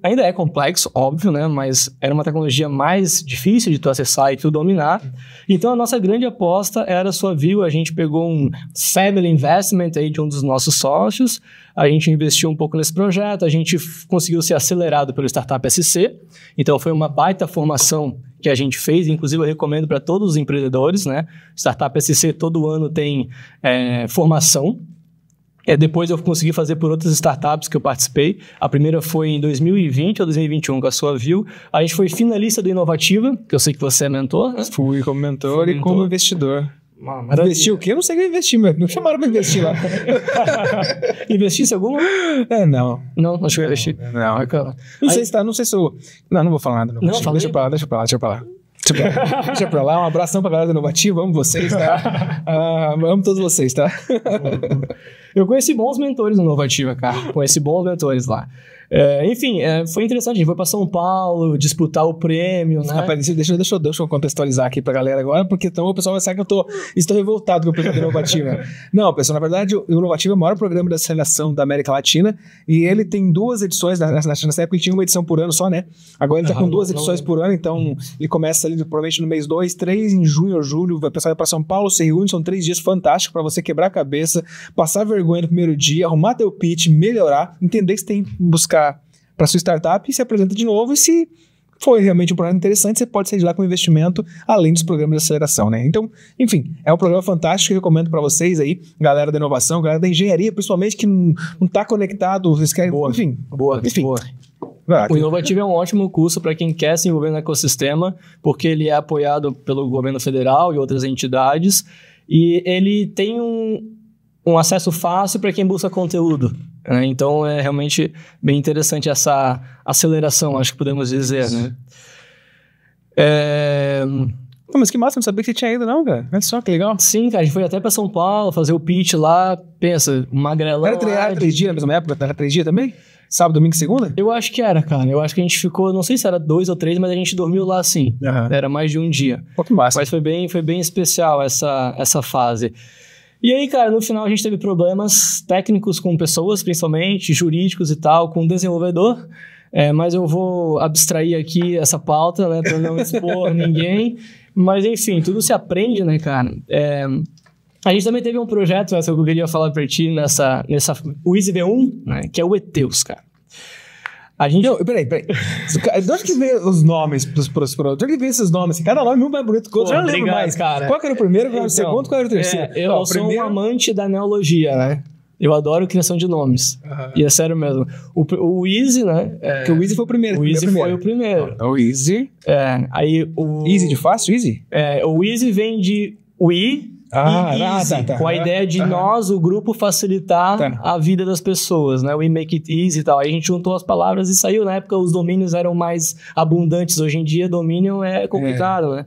ainda é complexo, óbvio, né? Mas era uma tecnologia mais difícil de tu acessar e tu dominar. Então a nossa grande aposta era a SuaView. A gente pegou um family investment aí de um dos nossos sócios. A gente investiu um pouco nesse projeto. A gente conseguiu ser acelerado pelo Startup SC. Então foi uma baita formação que a gente fez. Inclusive eu recomendo para todos os empreendedores, né? Startup SC todo ano tem é, formação é, depois eu consegui fazer por outras startups que eu participei. A primeira foi em 2020 ou 2021 com a sua viu. A gente foi finalista do Inovativa, que eu sei que você é mentor. Né? Fui como mentor Fui e mentor. como investidor. Maravilha. Investir o quê? Eu não sei o que investir, mas não chamaram para investir lá. Investisse alguma? É, não. Não, não chegou a investir. Não, não. não sei se tá, não sei se eu. Não, não vou falar nada. Não, não deixa para lá, deixa para lá, deixa para lá. Deixa pra, lá. deixa pra lá. Um abração pra galera do Inovativa. Amo vocês, tá? Ah, amo todos vocês, tá? Uhum. Eu conheci bons mentores no Inovativa, cara. Conheci bons mentores lá. É, enfim, é, foi interessante. A gente foi para São Paulo disputar o prêmio, né? Rapaz, deixa, deixa, deixa, deixa eu contextualizar aqui pra galera agora, porque então o pessoal vai saber que eu tô, estou revoltado com o programa Inovativa. Não, pessoal, na verdade, o Inovativa é o maior programa da Seleção da América Latina e ele tem duas edições. Na, na, nessa época tinha uma edição por ano só, né? Agora ele tá ah, com duas não, edições não, por ano, então ele começa ali provavelmente no mês 2, 3, em junho ou julho. O pessoal vai para São Paulo, se reúne, são três dias fantásticos para você quebrar a cabeça, passar vergonha no primeiro dia, arrumar teu pitch, melhorar, entender que você tem que buscar para sua startup e se apresenta de novo e se foi realmente um programa interessante, você pode sair de lá com investimento, além dos programas de aceleração, né? Então, enfim, é um programa fantástico que recomendo para vocês aí, galera da inovação, galera da engenharia, principalmente, que não está conectado, vocês querem, boa, enfim. Boa, enfim. Boa. O Inovativo é um ótimo curso para quem quer se envolver no ecossistema, porque ele é apoiado pelo governo federal e outras entidades, e ele tem um, um acesso fácil para quem busca conteúdo. Né? Então é realmente bem interessante essa aceleração, acho que podemos dizer, né? É... Pô, mas que massa, não sabia que você tinha ido, não, cara. Olha só, que legal. Sim, cara, a gente foi até pra São Paulo fazer o pitch lá. Pensa, magrelão. Era, três, três dias na mesma época? Era três dias também? Sábado, domingo e segunda? Eu acho que era, cara. Eu acho que a gente ficou, não sei se era dois ou três, mas a gente dormiu lá sim. Uhum. Era mais de um dia. Pô, que massa. Mas foi bem, foi bem especial essa, essa fase. E aí, cara, no final a gente teve problemas técnicos com pessoas, principalmente, jurídicos e tal, com o desenvolvedor. É, mas eu vou abstrair aqui essa pauta, né, para não expor ninguém. Mas enfim, tudo se aprende, né, cara? É, a gente também teve um projeto, essa né, que eu queria falar para ti nessa, nessa o V1, né, que é o Eteus, cara. A gente... Não, peraí, peraí. De onde que vem os nomes pros, pros, pros, De onde que vem esses nomes? Cada nome é um mais bonito que o outro. Eu não lembro obrigado, mais. Cara. Qual era o primeiro, qual era o então, segundo, qual era o terceiro? É, eu Ó, sou primeiro... um amante da neologia, né? É. Eu adoro criação de nomes. Uhum. E é sério mesmo. O, o Easy, né? É, Porque o Easy foi o primeiro. O Easy foi o primeiro. É o Easy. É, aí o... Easy de fácil? Easy? É, o Easy vem de we, ah, e easy, tá, com a ideia de tá. nós, o grupo, facilitar tá. a vida das pessoas, né? We make it easy e tal. Aí a gente juntou as palavras e saiu. Na época os domínios eram mais abundantes. Hoje em dia domínio é complicado, é. né?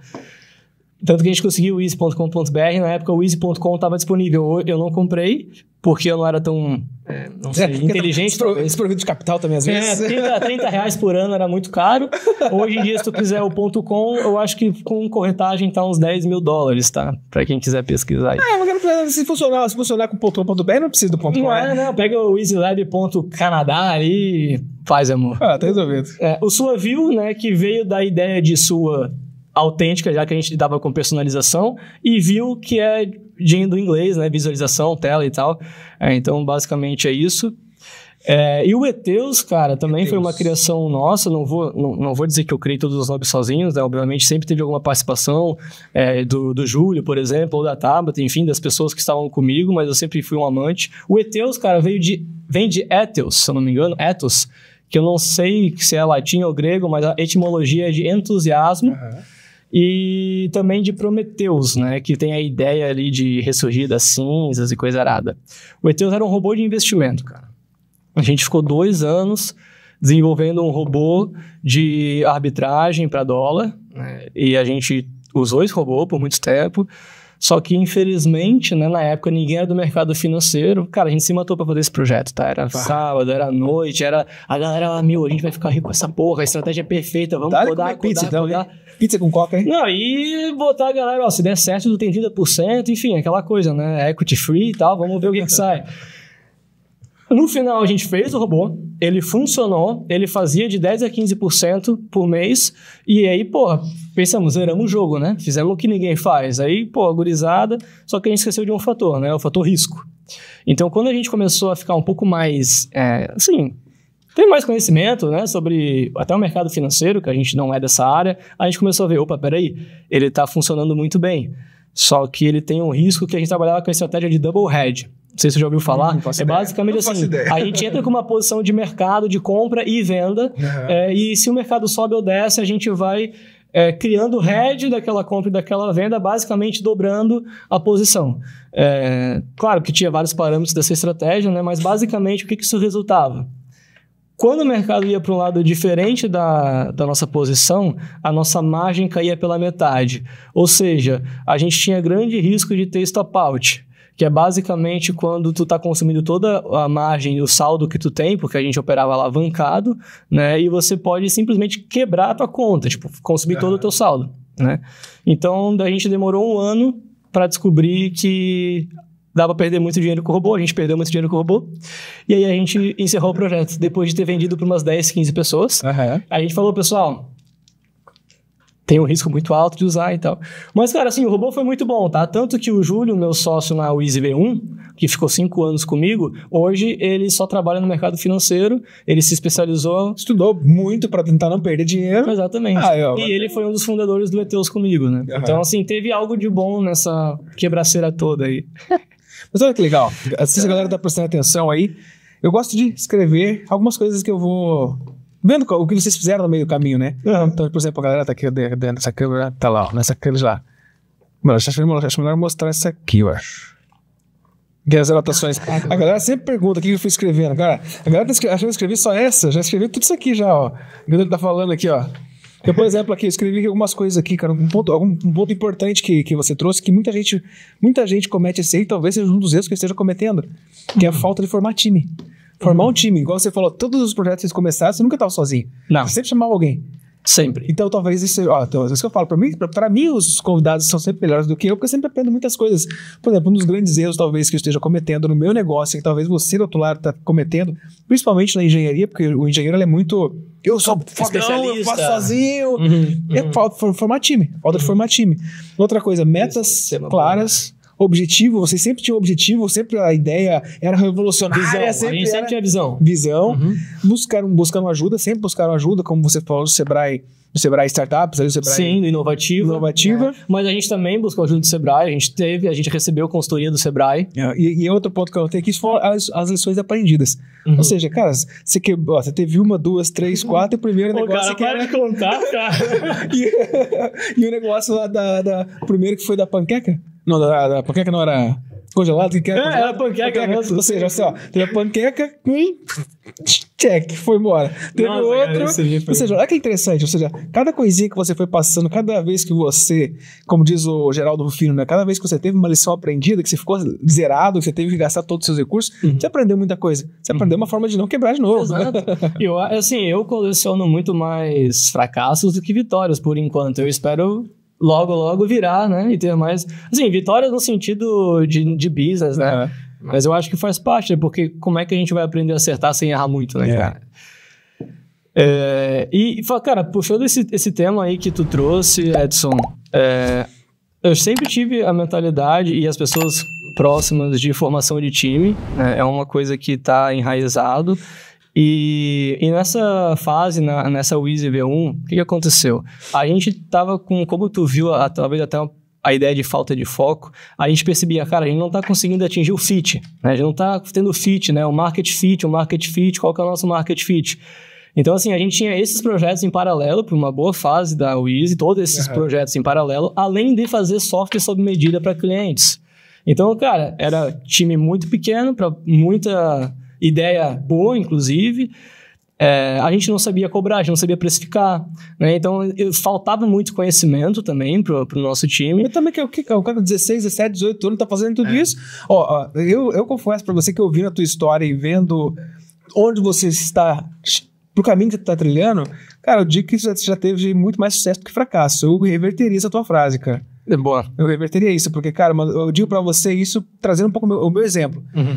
Tanto que a gente conseguiu o easy.com.br, na época o easy.com estava disponível. Eu não comprei, porque eu não era tão, é, é, tá inteligente. não sei, é, inteligente. Tá, de capital também, às é, vezes. É, 30, 30 reais por ano era muito caro. Hoje em dia, se tu quiser o ponto .com, eu acho que com corretagem tá uns 10 mil dólares, tá? Pra quem quiser pesquisar aí. Ah, mas se funcionar, se funcionar com ponto .com.br, não precisa do ponto .com, Não, né? Pega o easylab.canadá e Faz, amor. Ah, tá resolvido. É, o Sua View, né, que veio da ideia de Sua autêntica, já que a gente lidava com personalização, e viu que é de do inglês, né? Visualização, tela e tal. É, então, basicamente é isso. É, e o Eteus, cara, também Eteus. foi uma criação nossa. Não vou, não, não, vou dizer que eu criei todos os nomes sozinhos, né? Obviamente, sempre teve alguma participação é, do, do Júlio, por exemplo, ou da Tabata, enfim, das pessoas que estavam comigo, mas eu sempre fui um amante. O Eteus, cara, veio de, vem de Eteus, se eu não me engano, Etos, que eu não sei se é latim ou grego, mas a etimologia é de entusiasmo. Uhum e também de Prometheus, né, que tem a ideia ali de ressurgir das cinzas e coisa arada. O Eteus era um robô de investimento, cara. A gente ficou dois anos desenvolvendo um robô de arbitragem para dólar, né, e a gente usou esse robô por muito tempo. Só que, infelizmente, né, na época ninguém era do mercado financeiro. Cara, a gente se matou para fazer esse projeto, tá? Era sábado, era noite, era. A galera lá, ah, meu, a gente vai ficar rico com essa porra, a estratégia é perfeita, vamos rodar tá pizza, então, codar. Pizza com coca, hein? Não, e botar a galera, ó, se der certo, tu tem 30%, enfim, aquela coisa, né? Equity free e tal, vamos ver o que, que sai. No final, a gente fez o robô, ele funcionou, ele fazia de 10 a 15% por mês, e aí, pô, pensamos, zeramos o jogo, né? Fizemos o que ninguém faz. Aí, pô, gurizada, só que a gente esqueceu de um fator, né? O fator risco. Então, quando a gente começou a ficar um pouco mais, é, assim, tem mais conhecimento, né, sobre até o mercado financeiro, que a gente não é dessa área, a gente começou a ver, opa, peraí, ele está funcionando muito bem. Só que ele tem um risco que a gente trabalhava com a estratégia de double head. Não sei se você já ouviu hum, falar. é ideia. basicamente não assim: a gente entra com uma posição de mercado de compra e venda, uhum. é, e se o mercado sobe ou desce, a gente vai é, criando o head daquela compra e daquela venda, basicamente dobrando a posição. É, claro que tinha vários parâmetros dessa estratégia, né, mas basicamente o que, que isso resultava? Quando o mercado ia para um lado diferente da, da nossa posição, a nossa margem caía pela metade. Ou seja, a gente tinha grande risco de ter stop-out que é basicamente quando tu está consumindo toda a margem, o saldo que tu tem, porque a gente operava alavancado, né? E você pode simplesmente quebrar a tua conta, tipo, consumir todo o teu saldo, né? Então, a gente demorou um ano para descobrir que dá para perder muito dinheiro com o robô, a gente perdeu muito dinheiro com o robô. E aí a gente encerrou o projeto, depois de ter vendido para umas 10, 15 pessoas. Uhum. A gente falou, pessoal, tem um risco muito alto de usar e tal. Mas, cara, assim, o robô foi muito bom, tá? Tanto que o Júlio, meu sócio na Easy V1, que ficou cinco anos comigo, hoje ele só trabalha no mercado financeiro, ele se especializou... Estudou muito para tentar não perder dinheiro. Exatamente. Ah, eu, e ele foi um dos fundadores do Eteus comigo, né? Uhum. Então, assim, teve algo de bom nessa quebraceira toda aí. Mas olha que legal. Se a galera tá prestando atenção aí, eu gosto de escrever algumas coisas que eu vou. Vendo o que vocês fizeram no meio do caminho, né? Uhum. Então, por exemplo, a galera tá aqui dentro dessa câmera, tá lá, ó, nessa câmera lá. Mano, acho, acho melhor mostrar essa aqui, eu acho. Que as anotações. A galera sempre pergunta o que eu fui escrevendo. Cara, a galera tá achando que eu escrevi só essa. Já escrevi tudo isso aqui já, ó. O que ele tá falando aqui, ó. Eu, por exemplo, aqui, escrevi algumas coisas aqui, cara. Um ponto, algum, um ponto importante que, que você trouxe, que muita gente, muita gente comete esse erro, talvez seja um dos erros que eu esteja cometendo, que é a falta de formar time. Formar uhum. um time, igual você falou, todos os projetos que vocês começaram, você nunca estava sozinho. Não. Você sempre chamava alguém. Sempre. Então talvez isso, ó, então, isso que eu falo, para mim, pra, mim os convidados são sempre melhores do que eu, porque eu sempre aprendo muitas coisas. Por exemplo, um dos grandes erros talvez que eu esteja cometendo no meu negócio, que talvez você do outro lado está cometendo, principalmente na engenharia, porque o engenheiro é muito eu sou fogão, eu faço sozinho. Uhum, é uhum. É falta formar time, falta uhum. de formar time. Outra coisa, metas é claras, objetivo, vocês sempre tinham objetivo, sempre a ideia era revolucionária. Ah, é, visão, sempre a gente sempre tinha visão. Visão. Uhum. Buscaram, buscando ajuda, sempre buscaram ajuda, como você falou o Sebrae, Sebrae Startups, o Sebrae... Sim, do Inovativa. Inovativa. É. Mas a gente também buscou ajuda do Sebrae, a gente teve, a gente recebeu consultoria do Sebrae. É, e, e, é outro ponto que eu notei aqui foram as, as lições aprendidas. Uhum. Ou seja, cara, você quebrou, você teve uma, duas, três, uhum. quatro, e o primeiro Pô, negócio... Cara, que era... de contar, cara. e, e, o negócio lá da, da... Primeiro que foi da panqueca? Não, a, panqueca não era congelado que quer. É, era panqueca, panqueca. Ou seja, assim, ó, teve a panqueca, check, foi embora. Teve nossa, outro. Cara, ou seja, olha que interessante. Ou seja, cada coisinha que você foi passando, cada vez que você, como diz o Geraldo Rufino, né? Cada vez que você teve uma lição aprendida, que você ficou zerado, que você teve que gastar todos os seus recursos, uhum. você aprendeu muita coisa. Você uhum. aprendeu uma forma de não quebrar de novo. Exato. eu, assim, eu coleciono muito mais fracassos do que vitórias, por enquanto. Eu espero logo, logo virar, né? E ter mais. Assim, vitórias no sentido de, de business, né? É. Mas eu acho que faz parte, né, porque como é que a gente vai aprender a acertar sem errar muito, né, é. cara? É. e, cara, puxando esse, esse tema aí que tu trouxe, Edson, é, eu sempre tive a mentalidade e as pessoas próximas de formação de time, né, é uma coisa que está enraizado e, e nessa fase, na, nessa Wheezy V1, o que, que, aconteceu? A gente tava com, como tu viu, a, talvez até uma a ideia de falta de foco, a gente percebia, cara, a gente não está conseguindo atingir o fit, né? A gente não está tendo fit, né? O market fit, o market fit, qual que é o nosso market fit? Então, assim, a gente tinha esses projetos em paralelo, por uma boa fase da Wheezy, todos esses uhum. projetos em paralelo, além de fazer software sob medida para clientes. Então, cara, era time muito pequeno para muita ideia boa, inclusive. É, a gente não sabia cobrar, a gente não sabia precificar, né? Então, eu, faltava muito conhecimento também para o nosso time. Eu também, que o que, o cara 16, 17, 18 anos está fazendo tudo é. isso. Ó, ó, eu, eu confesso para você que ouvindo a tua história e vendo onde você está, para o caminho que você está trilhando, cara, eu digo que você já teve muito mais sucesso do que fracasso. Eu reverteria essa tua frase, cara. É boa. Eu reverteria isso, porque, cara, eu digo para você isso trazendo um pouco meu, o meu exemplo. Uhum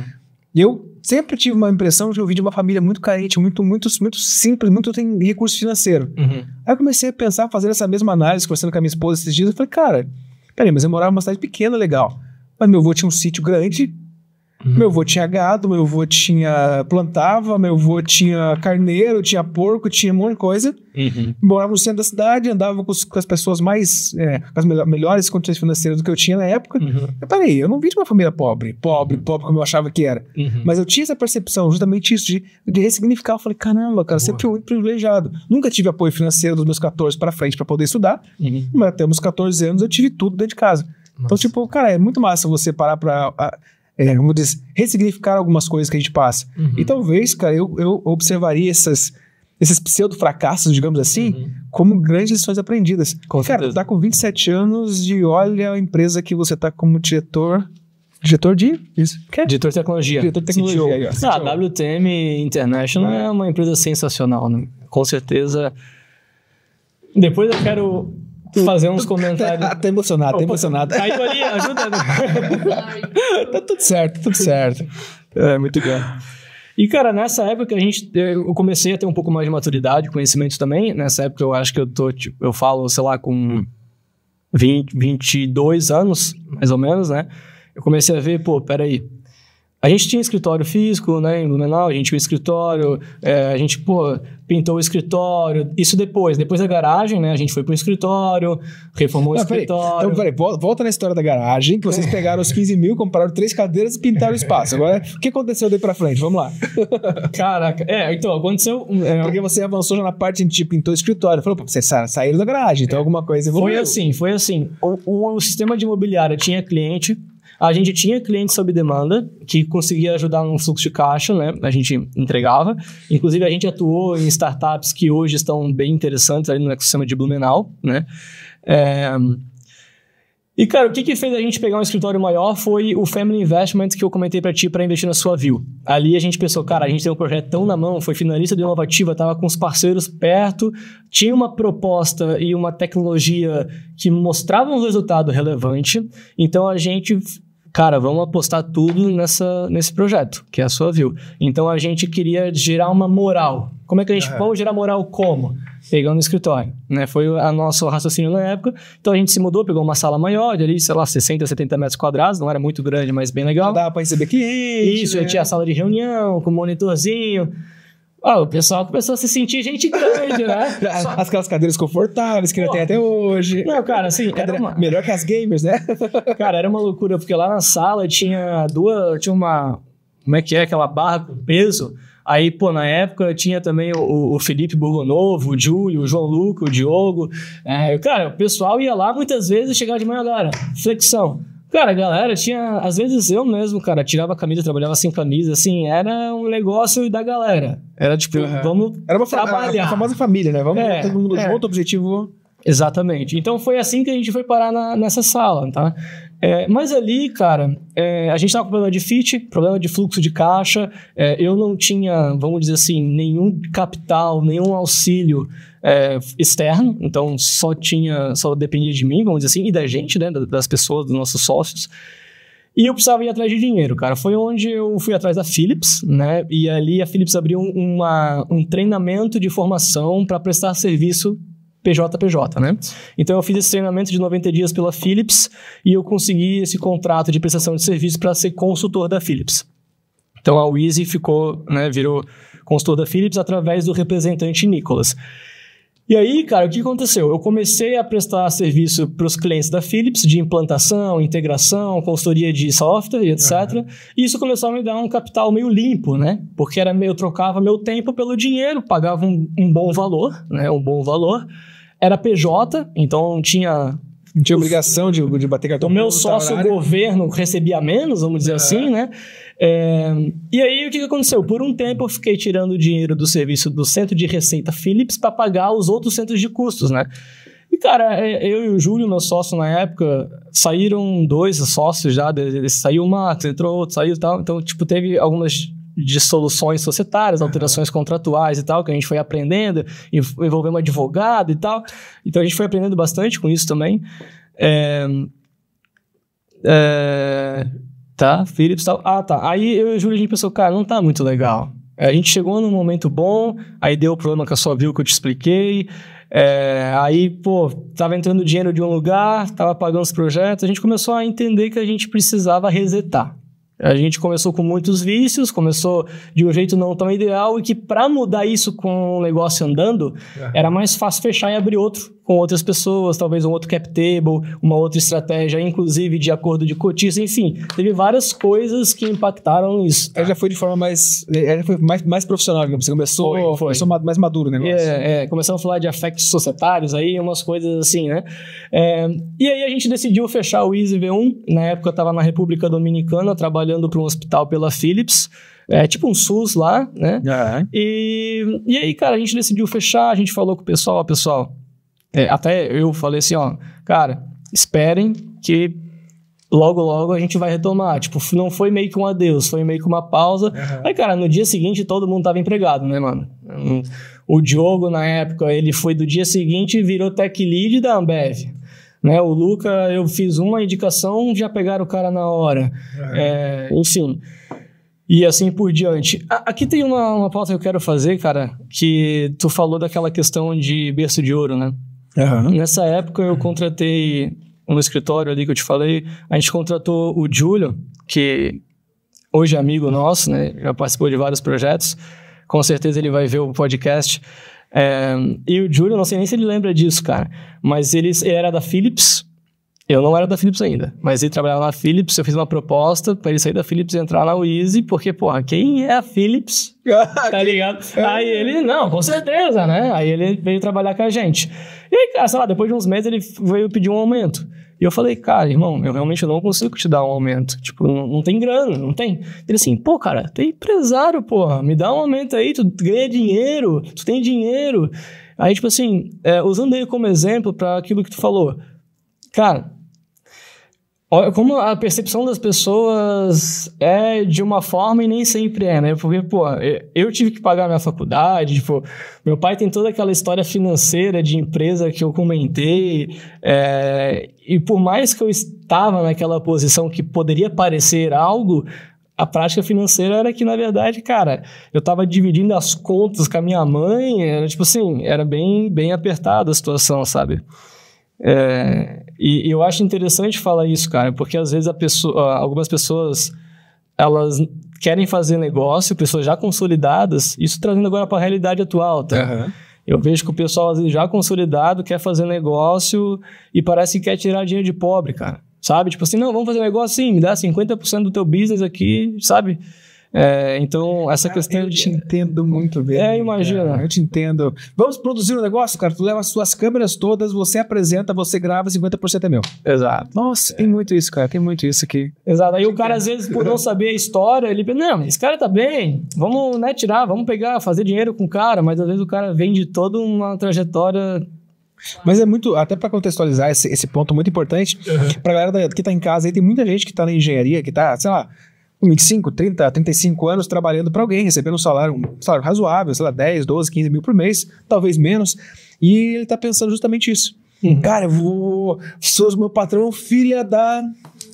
e eu sempre tive uma impressão de que eu vim de uma família muito carente, muito, muito, muito simples, muito tem recurso financeiro. Uhum. Aí eu comecei a pensar, fazer essa mesma análise, conversando com a minha esposa esses dias, eu falei, cara, peraí, mas eu morava numa cidade pequena, legal. Mas meu avô tinha um sítio grande, Uhum. Meu avô uhum. tinha gado, meu avô tinha plantava, meu avô tinha carneiro, tinha porco, tinha um monte de coisa. Uhum. Morava no centro da cidade, andava com, os, com as pessoas mais, é, com as melhores condições financeiras do que eu tinha na época. Uhum. Eu, peraí, eu não vim de uma família pobre, pobre, uhum. pobre como eu achava que era. Uhum. Mas eu tinha essa percepção, justamente isso, de, de ressignificar. Eu falei, caramba, cara, Boa. sempre fui muito privilegiado. Nunca tive apoio financeiro dos meus 14 para frente para poder estudar, uhum. mas até meus 14 anos eu tive tudo dentro de casa. Então, Nossa. Então, tipo, cara, é muito massa você parar para é, como ressignificar algumas coisas que a gente passa. Uhum. E talvez, cara, eu, eu observaria essas, esses pseudo-fracassos, digamos assim, uhum. como grandes lições aprendidas. Com cara, certeza. tu tá com 27 anos e olha a empresa que você tá como diretor. Diretor de. Isso. Que? Diretor de tecnologia. Diretor de tecnologia. Aí, ó, ah, a WTM International é. é uma empresa sensacional, né? Com certeza. Depois eu quero fazendo uns comentários. Tá, tá emocionado, Opa, tá emocionado. Caiu ali, ajuda. Né? tá tudo certo, tudo certo. É, muito bom. E, cara, nessa época a gente, eu comecei a ter um pouco mais de maturidade, conhecimento também. Nessa época eu acho que eu tô, tipo, eu falo, sei lá, com 20, 22 anos, mais ou menos, né? Eu comecei a ver, pô, peraí, a gente tinha escritório físico, né, em Blumenau, a gente tinha um escritório, é, a gente, pô, pintou o escritório, isso depois, depois da garagem, né, a gente foi pro escritório, reformou Não, o peraí. escritório. Então, peraí, volta na história da garagem, que vocês é. pegaram os 15 mil, compraram três cadeiras e pintaram o é. espaço. Agora, o que aconteceu daí pra frente? Vamos lá. Caraca, é, então, aconteceu... É, Porque você avançou já na parte de pintar pintou o escritório, falou, pô, vocês saíram da garagem, então é. alguma coisa evoluiu. Foi assim, foi assim. O, o, o sistema de imobiliária tinha cliente, a gente tinha clientes sob demanda que conseguia ajudar no fluxo de caixa, né? A gente entregava. Inclusive, a gente atuou em startups que hoje estão bem interessantes ali no ecossistema de Blumenau, né? É... E, cara, o que, que fez a gente pegar um escritório maior foi o Family Investment que eu comentei para ti para investir na sua view. Ali a gente pensou, cara, a gente tem um projeto tão na mão, foi finalista de Inovativa, tava com os parceiros perto, tinha uma proposta e uma tecnologia que mostravam um resultado relevante, então a gente cara, vamos apostar tudo nessa, nesse projeto, que é a sua view. Então a gente queria gerar uma moral. Como é que a gente. É. Vamos gerar moral como? Pegando o escritório. Né? Foi o nosso raciocínio na época. Então a gente se mudou, pegou uma sala maior, de ali, sei lá, 60, 70 metros quadrados, não era muito grande, mas bem legal. Dá dava receber clientes. Isso, né? eu tinha a sala de reunião, com monitorzinho. Oh, o pessoal começou a se sentir gente grande, né? asquelas Aquelas cadeiras confortáveis que Pô. ainda tem até hoje. Não, cara, assim. era Uma... Melhor que as gamers, né? cara, era uma loucura, porque lá na sala tinha duas. Tinha uma. Como é que é? Aquela barra com peso. Aí, pô, na época tinha também o, o Felipe Burgonovo, o Júlio, o João Luca, o Diogo. É, cara, o pessoal ia lá muitas vezes e chegava de manhã, agora flexão. Cara, galera, tinha. Às vezes eu mesmo, cara, tirava a camisa, trabalhava sem camisa, assim, era um negócio da galera. Era tipo, uhum. vamos era uma trabalhar. A famosa família, né? Vamos é, todo mundo é. junto, objetivo. Exatamente. Então foi assim que a gente foi parar na, nessa sala, tá? É, mas ali, cara, é, a gente estava com problema de fit, problema de fluxo de caixa. É, eu não tinha, vamos dizer assim, nenhum capital, nenhum auxílio é, externo. Então só tinha, só dependia de mim, vamos dizer assim, e da gente, né, das pessoas, dos nossos sócios. E eu precisava ir atrás de dinheiro, cara. Foi onde eu fui atrás da Philips, né? E ali a Philips abriu uma, um treinamento de formação para prestar serviço PJPJ, né? né? Então eu fiz esse treinamento de 90 dias pela Philips e eu consegui esse contrato de prestação de serviço para ser consultor da Philips. Então a Wheezy ficou, né, virou consultor da Philips através do representante Nicolas. E aí, cara, o que aconteceu? Eu comecei a prestar serviço para os clientes da Philips de implantação, integração, consultoria de software e etc. Uhum. E isso começou a me dar um capital meio limpo, né? Porque era meio, eu trocava meu tempo pelo dinheiro, pagava um, um bom valor, né? Um bom valor. Era PJ, então tinha não tinha obrigação de, de bater cartão. O então, meu sócio o governo recebia menos, vamos dizer é. assim, né? É, e aí o que, que aconteceu? Por um tempo eu fiquei tirando dinheiro do serviço do centro de receita Philips para pagar os outros centros de custos, né? E, cara, é, eu e o Júlio, meu sócio na época, saíram dois sócios já, saiu uma, entrou outro, saiu e tal. Então, tipo, teve algumas de soluções societárias, alterações uhum. contratuais e tal, que a gente foi aprendendo, envolvendo advogado e tal. Então a gente foi aprendendo bastante com isso também. É, é, tá, Philips tal. Ah, tá. Aí eu e o Júlio a gente pensou, cara, não tá muito legal. É, a gente chegou num momento bom, aí deu o problema com a sua viu que eu te expliquei. É, aí, pô, tava entrando dinheiro de um lugar, tava pagando os projetos, a gente começou a entender que a gente precisava resetar. A gente começou com muitos vícios, começou de um jeito não tão ideal e que para mudar isso com o negócio andando, é. era mais fácil fechar e abrir outro com outras pessoas, talvez um outro cap table, uma outra estratégia, inclusive de acordo de cotista, enfim, teve várias coisas que impactaram isso. Tá? Ela já foi de forma mais, ela foi mais, mais profissional, né? você assim, começou, foi, foi. começou mais maduro o negócio. É, é, começamos a falar de afectos societários aí, umas coisas assim, né? É, e aí a gente decidiu fechar o Easy V1, na época eu estava na República Dominicana, trabalhando para um hospital pela Philips, é tipo um SUS lá, né? Uhum. E, e aí, cara, a gente decidiu fechar, a gente falou com o pessoal, ó, pessoal, é, até eu falei assim, ó, cara, esperem que logo, logo a gente vai retomar. Tipo, não foi meio que um adeus, foi meio que uma pausa. Uhum. Aí, cara, no dia seguinte todo mundo tava empregado, né, mano? O Diogo, na época, ele foi do dia seguinte e virou tech lead da Ambev. Né, o Luca, eu fiz uma indicação, já pegaram o cara na hora. Uhum. É, enfim. E assim por diante. aqui tem uma, uma pauta que eu quero fazer, cara, que tu falou daquela questão de berço de ouro, né? Uhum. Nessa época eu contratei no escritório ali que eu te falei, a gente contratou o Júlio, que hoje é amigo nosso, né? Já participou de vários projetos. Com certeza ele vai ver o podcast. É, e o Júlio, não sei nem se ele lembra disso, cara, mas ele, ele era da Philips, eu não era da Philips ainda, mas ele trabalhava na Philips, eu fiz uma proposta para ele sair da Philips e entrar na Wheezy, porque, porra, quem é a Philips? Ah, tá ligado? É? Aí ele, não, com certeza, né? Aí ele veio trabalhar com a gente. E aí, cara, sei lá, depois de uns meses ele veio pedir um aumento. E eu falei, cara, irmão, eu realmente não consigo te dar um aumento. Tipo, não, não, tem grana, não tem. Ele assim, pô, cara, tu é empresário, porra, me dá um aumento aí, tu ganha dinheiro, tu tem dinheiro. Aí, tipo assim, é, usando ele como exemplo para aquilo que tu falou. Cara, como a percepção das pessoas é de uma forma e nem sempre é, né? Porque, pô, eu tive que pagar minha faculdade, tipo, meu pai tem toda aquela história financeira de empresa que eu comentei, é, e por mais que eu estava naquela posição que poderia parecer algo, a prática financeira era que, na verdade, cara, eu estava dividindo as contas com a minha mãe, era tipo assim, era bem, bem apertada a situação, sabe? É, e, e, eu acho interessante falar isso, cara, porque às vezes pessoa, algumas pessoas elas querem fazer negócio, pessoas já consolidadas, isso trazendo agora para a realidade atual, tá? Uhum. Eu vejo que o pessoal às vezes, já consolidado quer fazer negócio e parece que quer tirar dinheiro de pobre, cara. Sabe? Tipo assim, não, vamos fazer negócio sim, me dá 50% do teu business aqui, sabe? É, então, essa cara, questão. Eu te entendo muito bem. É, imagina. Cara, eu te entendo. Vamos produzir um negócio, cara? Tu leva as tuas câmeras todas, você apresenta, você grava, 50% é meu. Exato. Nossa, é. tem muito isso, cara. Tem muito isso aqui. Exato. Aí o cara, é. às vezes, por não saber a história, ele pensa: não, esse cara tá bem, vamos né, tirar, vamos pegar, fazer dinheiro com o cara, mas às vezes o cara vende toda uma trajetória mas é muito, até para contextualizar esse, esse ponto muito importante, uhum. pra galera da, que tá em casa aí, tem muita gente que tá na engenharia, que tá, sei lá, 25, 30, 35 anos trabalhando para alguém, recebendo um salário, um salário razoável, sei lá, 10, 12, 15 mil por mês, talvez menos, e ele está pensando justamente isso. Uhum. Cara, eu vou. Sou meu patrão, filha da.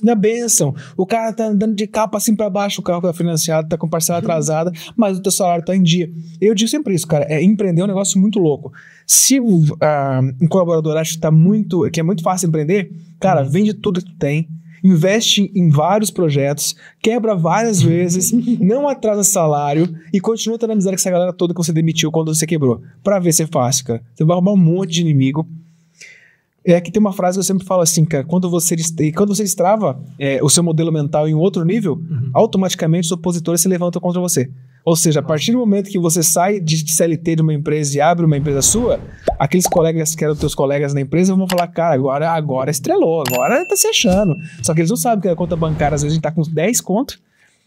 Da benção. O cara tá andando de capa assim para baixo, o carro tá financiado, tá com parcela uhum. atrasada, uhum. mas o teu salário tá em dia. Eu digo sempre isso, cara. É empreender é um negócio muito louco. Se uh, um colaborador acha que tá muito. que é muito fácil empreender, cara, uhum. vende tudo que tu tem investe em vários projetos, quebra várias vezes, não atrasa salário e continua tendo amizade com essa galera toda que você demitiu quando você quebrou. Pra ver se é fácil, cara. Você vai arrumar um monte de inimigo. É que tem uma frase que eu sempre falo assim, cara, quando você, quando você estrava é, o seu modelo mental em outro nível, uhum. automaticamente os opositores se levantam contra você. Ou seja, a partir do momento que você sai de CLT de uma empresa e abre uma empresa sua, aqueles colegas que eram teus colegas na empresa vão falar, cara, agora, agora estrelou, agora tá se achando. Só que eles não sabem que a conta bancária, às vezes, a gente tá com 10 contos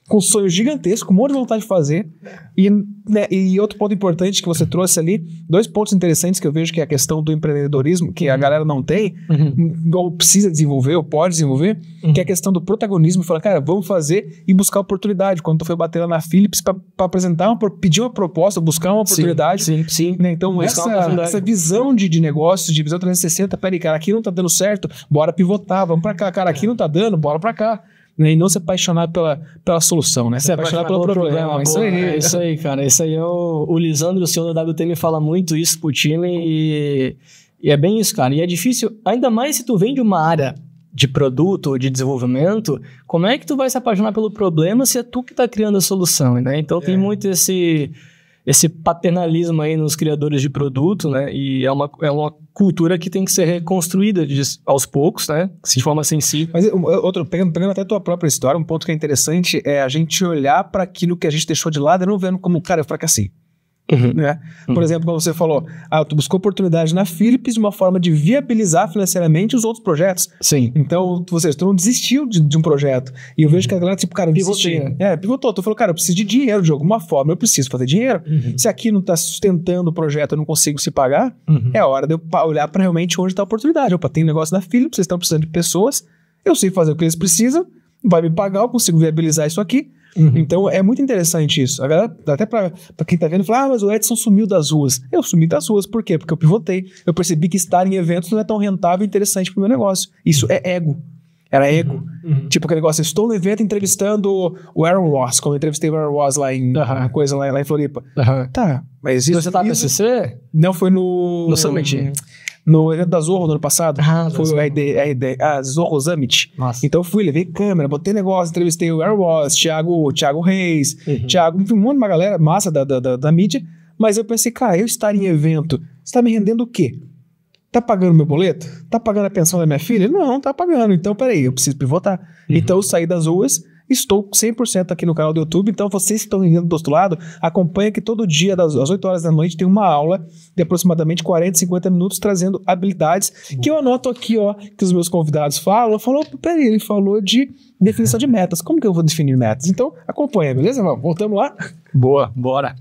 com sonho gigantesco, um monte de vontade de fazer. E, né, e outro ponto importante que você trouxe ali, dois pontos interessantes que eu vejo que é a questão do empreendedorismo, que uhum. a galera não tem, uhum. ou precisa desenvolver, ou pode desenvolver, uhum. que é a questão do protagonismo. Falar, cara, vamos fazer e buscar oportunidade. Quando tu foi bater lá na Philips para apresentar, uma, pedir uma proposta, buscar uma oportunidade. Sim, sim. sim. Né, então, essa, essa visão de, de negócio, de visão 360, peraí, cara, aqui não tá dando certo, bora pivotar, vamos para cá. Cara, aqui é. não tá dando, bora para cá né? E não se apaixonar pela, pela solução, né? Se, se apaixonar, apaixonar pelo, problema. problema. Isso aí, é isso aí, cara. Isso aí é o, o Lisandro, o senhor da WT, me fala muito isso pro time e, e é bem isso, cara. E é difícil, ainda mais se tu vem de uma área de produto ou de desenvolvimento, como é que tu vai se apaixonar pelo problema se é tu que tá criando a solução, né? Então é. tem muito esse esse paternalismo aí nos criadores de produto, né? E é uma, é uma cultura que tem que ser reconstruída de, aos poucos, né? De forma sensível. Mas outro, pegando, pegando até a tua própria história, um ponto que é interessante é a gente olhar para aquilo que a gente deixou de lado e não vendo como, cara, eu fracassei. Uhum. Né? Uhum. Por uhum. exemplo, como você falou, ah, tu buscou oportunidade na Philips de uma forma de viabilizar financeiramente os outros projetos. Sim. Então, tu, tu não desistiu de, de um projeto. E eu vejo que a galera, tipo, cara, desistiu. Né? É, pivotou. Tu falou, cara, eu preciso de dinheiro de alguma forma, eu preciso fazer dinheiro. Uhum. Se aqui não está sustentando o projeto, eu não consigo se pagar, uhum. é hora de eu olhar para realmente onde está a oportunidade. Opa, tem um negócio na Philips, vocês estão precisando de pessoas, eu sei fazer o que eles precisam, vai me pagar, eu consigo viabilizar isso aqui Uhum. Então é muito interessante isso. A galera, até para quem tá vendo, fala: ah, mas o Edson sumiu das ruas. Eu sumi das ruas, por quê? Porque eu pivotei. Eu percebi que estar em eventos não é tão rentável e interessante pro meu negócio. Isso uhum. é ego. Era uhum. ego. Uhum, Tipo aquele negócio, estou no evento entrevistando o Aaron Ross, quando eu entrevistei o Aaron Ross lá em uhum. coisa lá, lá, em Floripa. Tá, mas isso. você tá no PCC? Não, foi no. No Summit no evento é da Zorro no ano passado. Ah, foi o RD, RD, a Zorro Summit. Ah, Nossa. Então eu fui, levei câmera, botei negócio, entrevistei o Aaron Ross, Thiago, Thiago Reis, uhum. Thiago, enfim, um monte de uma galera massa da, da, da, da mídia. Mas eu pensei, cara, eu estar em evento, está me rendendo o quê? Tá pagando meu boleto? Tá pagando a pensão da minha filha? Não, não tá pagando. Então, peraí, eu preciso pivotar. Uhum. Então, eu saí das ruas Estou 100% aqui no canal do YouTube, então vocês que estão indo do outro lado, acompanha que todo dia, das, às 8 horas da noite, tem uma aula de aproximadamente 40, 50 minutos trazendo habilidades uhum. que eu anoto aqui, ó, que os meus convidados falam. Falou, peraí, ele falou de definição de metas. Como que eu vou definir metas? Então, acompanha, beleza? Vamos, voltamos lá? Boa, bora.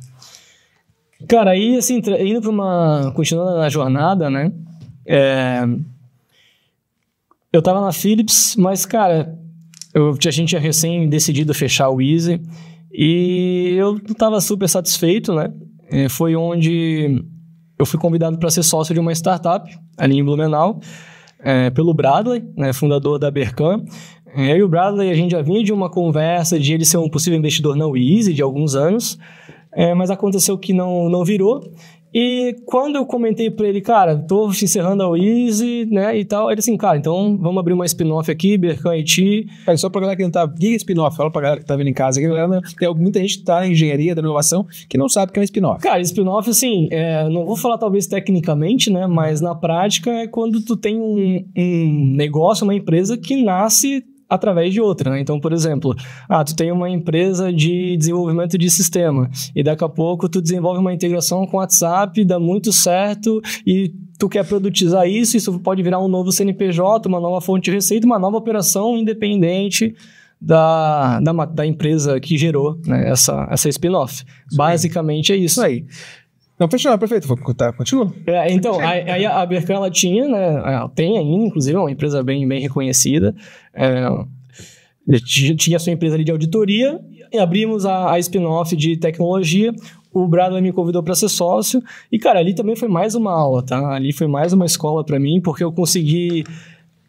Cara, aí, assim, indo para uma... Continuando na jornada, né? É... Eu tava na Philips, mas, cara, eu, a gente tinha recém decidido fechar o Easy e eu estava super satisfeito, né? É, foi onde eu fui convidado para ser sócio de uma startup ali em Blumenau, é, pelo Bradley, né, fundador da Berkan. É, eu e o Bradley, a gente já vinha de uma conversa de ele ser um possível investidor na Easy de alguns anos, é, mas aconteceu que não, não virou. E quando eu comentei para ele, cara, tô encerrando a Easy, né, e tal, ele assim, cara, então vamos abrir uma spin-off aqui, Berkan IT. É, só pra galera que não tá, o que é spin-off? Fala pra galera que tá vindo em casa, que galera, tem muita gente que tá na engenharia da inovação que não sabe o que é um spin-off. Cara, spin-off, assim, é, não vou falar talvez tecnicamente, né, mas na prática é quando tu tem um, um negócio, uma empresa que nasce através de outra, né? Então, por exemplo, ah, tu tem uma empresa de desenvolvimento de sistema e daqui a pouco tu desenvolve uma integração com WhatsApp, dá muito certo e tu quer produtizar isso, isso pode virar um novo CNPJ, uma nova fonte de receita, uma nova operação independente da, da, da empresa que gerou né, essa, essa spin-off. Basicamente é isso aí. Não, continua, perfeito. Vou contar, continua. É, então, aí a, a Berkan, ela tinha, né? É, ela tem ainda, inclusive, é uma empresa bem, bem reconhecida. É, tinha sua empresa ali de auditoria, e abrimos a, a spin-off de tecnologia. O Bradley me convidou para ser sócio. E, cara, ali também foi mais uma aula, tá? Ali foi mais uma escola para mim, porque eu consegui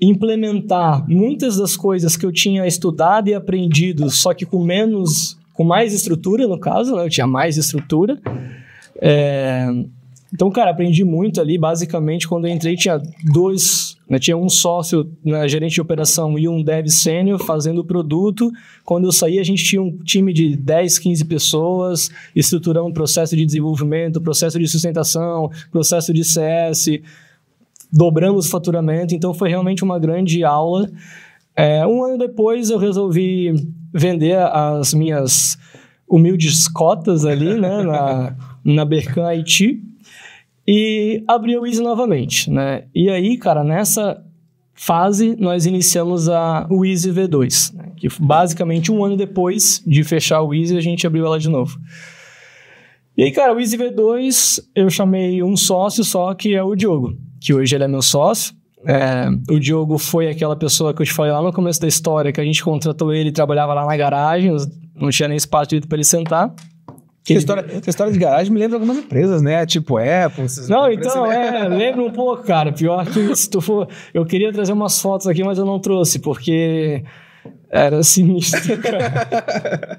implementar muitas das coisas que eu tinha estudado e aprendido, só que com menos, com mais estrutura, no caso, né? Eu tinha mais estrutura. É, então, cara, aprendi muito ali. Basicamente, quando eu entrei, tinha dois, né, tinha um sócio, né, gerente de operação e um dev sênior fazendo o produto. Quando eu saí, a gente tinha um time de 10, 15 pessoas, estruturando o processo de desenvolvimento, processo de sustentação, processo de CS, dobramos o faturamento. Então, foi realmente uma grande aula. É, um ano depois, eu resolvi vender as minhas humildes cotas ali, né? Na, na Berkan Haiti e abriu o Easy novamente, né? E aí, cara, nessa fase nós iniciamos a o Easy V2, né? que basicamente um ano depois de fechar o Easy a gente abriu ela de novo. E aí, cara, o Easy V2 eu chamei um sócio só que é o Diogo, que hoje ele é meu sócio. É, o Diogo foi aquela pessoa que eu te falei lá no começo da história, que a gente contratou ele, trabalhava lá na garagem, não tinha nem espaço direito para ele sentar. Que história, essa história de garagem me lembra algumas empresas, né? Tipo Apple. Não, então, é, lembra um pouco, cara. Pior que se tu for. Eu queria trazer umas fotos aqui, mas eu não trouxe, porque. Era sinistro, cara.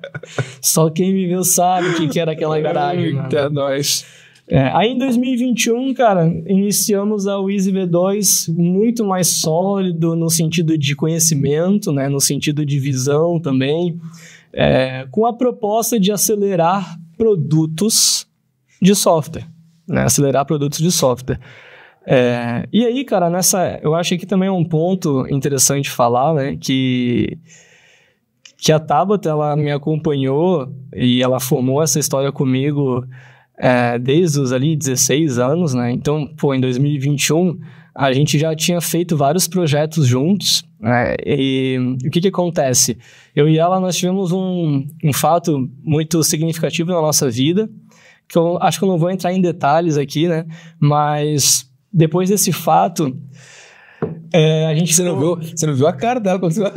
Só quem viveu sabe o que, que era aquela garagem. Eita, nós. É, aí em 2021, cara, iniciamos a Easy V2 muito mais sólido no sentido de conhecimento, né, no sentido de visão também, é, com a proposta de acelerar produtos de software, né? acelerar produtos de software. É, e aí, cara, nessa, eu acho que também é um ponto interessante falar, né, que que a Tabata ela me acompanhou e ela formou essa história comigo é, desde os ali 16 anos, né? Então, pô, em 2021 a gente já tinha feito vários projetos juntos. Né? E o que, que acontece? Eu e ela, nós tivemos um, um fato muito significativo na nossa vida, que eu acho que eu não vou entrar em detalhes aqui, né? Mas depois desse fato, é, a gente você, não viu, você não viu a cara dela quando você...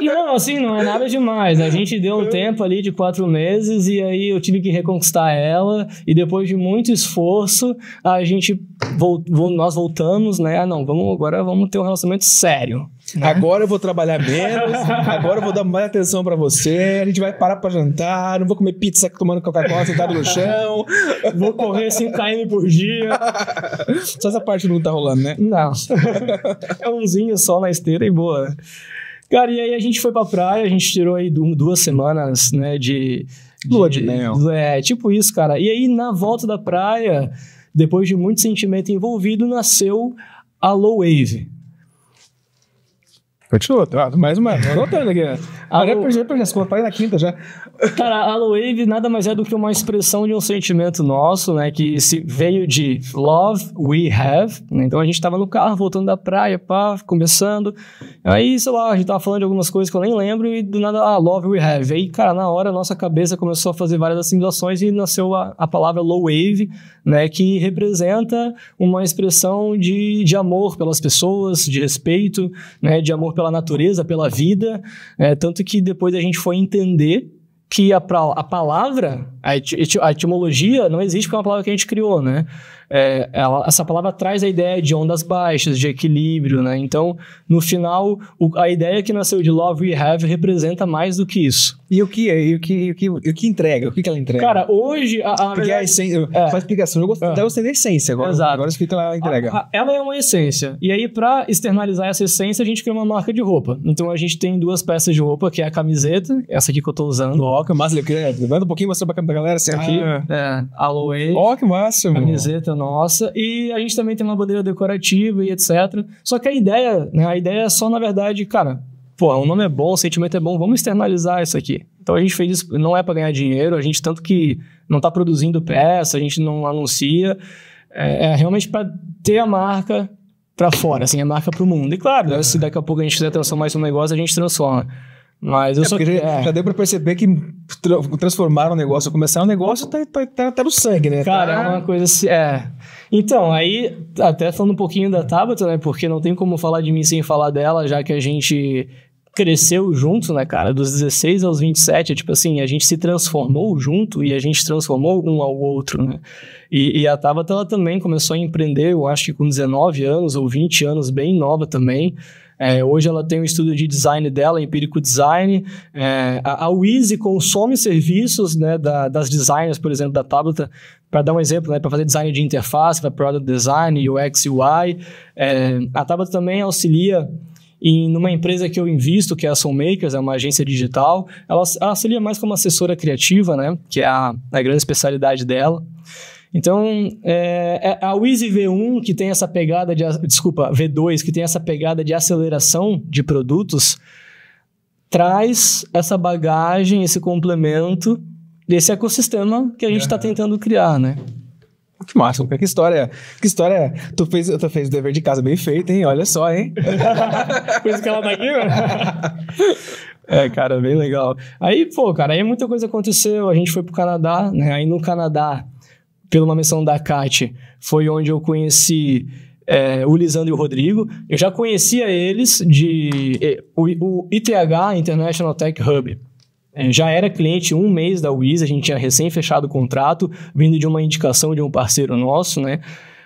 Não, assim, não é nada demais. A gente deu um tempo ali de quatro meses e aí eu tive que reconquistar ela. E depois de muito esforço, a gente Vol, nós voltamos, né? Ah, não, vamos, agora vamos ter um relacionamento sério. Né? Agora eu vou trabalhar menos, agora eu vou dar mais atenção para você, a gente vai parar para jantar, não vou comer pizza tomando Coca-Cola sentado no chão. vou correr 5 km por dia. Só essa parte não tá rolando, né? Não. É umzinho só na esteira e boa. Cara, e aí a gente foi pra praia, a gente tirou aí duas semanas, né, de... de Lua de mel. É, tipo isso, cara. E aí, na volta da praia, depois de muito sentimento envolvido, nasceu a Low Wave. Continua, mais uma, Voltando aqui. Né? Ah, já perdi, perdi as contas, na quinta já. Cara, a Wave nada mais é do que uma expressão de um sentimento nosso, né? Que se veio de love we have. Né? Então a gente tava no carro, voltando da praia, pá, começando. Aí, sei lá, a gente tava falando de algumas coisas que eu nem lembro e do nada, ah, love we have. Aí, cara, na hora nossa cabeça começou a fazer várias assimilações e nasceu a, a palavra low wave, né? Que representa uma expressão de, de amor pelas pessoas, de respeito, né? De amor pela natureza, pela vida. É, tanto que depois a gente foi entender que a, a palavra, a, et, a, etimologia, não existe porque é uma palavra que a gente criou, né? É, ela, essa palavra traz a ideia de ondas baixas, de equilíbrio, né? Então, no final, o, a ideia que nasceu de Love We Have representa mais do que isso. E o que, é? e o que, e o que, e o que entrega? O que, que ela entrega? Cara, hoje a. a Porque verdade, a essência. É. Faz explicação. Eu gostei, é. até gostei da essência agora. Exato. Agora explica ela entrega. A, a, ela é uma essência. E aí, pra externalizar essa essência, a gente cria uma marca de roupa. Então a gente tem duas peças de roupa, que é a camiseta, essa aqui que eu tô usando. Ó, que massa. levanta um pouquinho e mostra pra galera assim ah, aqui. É, Aloe. Ó, que máximo. Camiseta nossa. E a gente também tem uma bandeira decorativa e etc. Só que a ideia, né? A ideia é só, na verdade, cara, pô, o nome é bom, o sentimento é bom, vamos externalizar isso aqui. Então a gente fez isso, não é para ganhar dinheiro, a gente tanto que não está produzindo peça, a gente não anuncia, é, é realmente para ter a marca para fora, assim, a marca para o mundo. E claro, é. se daqui a pouco a gente quiser transformar isso num negócio, a gente transforma. Mas eu é, só que, já, é. já, deu para perceber que transformar um negócio, começar um negócio, tá, tá, tá, tá no sangue, né? Cara, é tá... é uma coisa assim, é. Então, aí, até falando um pouquinho da Tabata, né? Porque não tem como falar de mim sem falar dela, já que a gente cresceu junto, né, cara? Dos 16 aos 27, é tipo assim, a gente se transformou junto e a gente transformou um ao outro, né? E, e a Tabata, ela também começou a empreender, eu acho que com 19 anos ou 20 anos, bem nova também. É, hoje ela tem um estudo de design dela, Empírico Design. É, a, a Wheezy consome serviços né, da, das designers, por exemplo, da Tabata, para dar um exemplo, né, para fazer design de interface, para product design, UX, UI. É, a Tabata também auxilia e numa empresa que eu invisto, que é a Soulmakers, é uma agência digital, ela, ela auxilia mais como assessora criativa, né? Que é a, a grande especialidade dela. Então, é, é a Wheezy V1, que tem essa pegada de... Desculpa, V2, que tem essa pegada de aceleração de produtos, traz essa bagagem, esse complemento desse ecossistema que a gente está tentando criar, né? Que massa, que história. Que história. Tu fez, tu fez o dever de casa bem feito, hein? Olha só, hein? Por isso que ela tá aqui, mano. Né? É, cara, bem legal. Aí, pô, cara, aí muita coisa aconteceu. A gente foi pro Canadá, né? Aí no Canadá, pela uma missão da CAT, foi onde eu conheci é, o Lisandro e o Rodrigo. Eu já conhecia eles de o, o ITH, International Tech Hub. É, já era cliente um mês da Wiz, a gente tinha recém fechado o contrato, vindo de uma indicação de um parceiro nosso, né?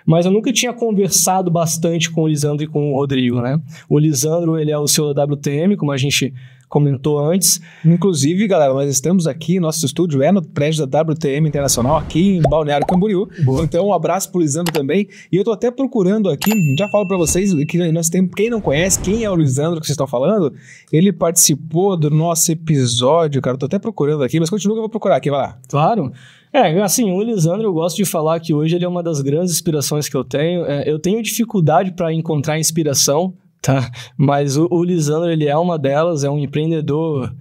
Mas eu nunca tinha conversado bastante com o Lisandro e com o Rodrigo, né? O Lisandro, ele é o CEO da WTM, como a gente comentou antes. Inclusive, galera, nós estamos aqui, nosso estúdio é no prédio da WTM Internacional, aqui em Balneário Camboriú. Boa. Então, um abraço pro Lisandro também. E eu tô até procurando aqui, já falo para vocês que nós temos, quem não conhece, quem é o Lisandro que vocês estão falando, ele participou do nosso episódio, cara. Eu tô até procurando aqui, mas continua que eu vou procurar aqui, vai lá. Claro. É, assim, o Lisandro, eu gosto de falar que hoje ele é uma das grandes inspirações que eu tenho. É, eu tenho dificuldade para encontrar inspiração tá? Mas o, o Lisandro, ele é uma delas, é um empreendedor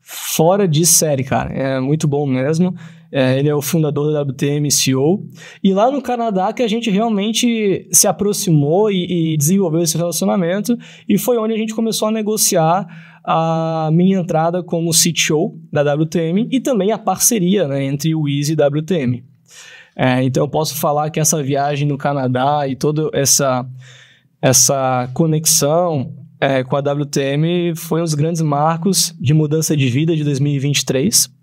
fora de série, cara. É muito bom mesmo. É, ele é o fundador da WTM CEO. E lá no Canadá que a gente realmente se aproximou e, e, desenvolveu esse relacionamento. E foi onde a gente começou a negociar a minha entrada como CTO da WTM e também a parceria né, entre o Easy e WTM. É, então eu posso falar que essa viagem no Canadá e toda essa essa conexão é, com a WTM foi um dos grandes marcos de mudança de vida de 2023.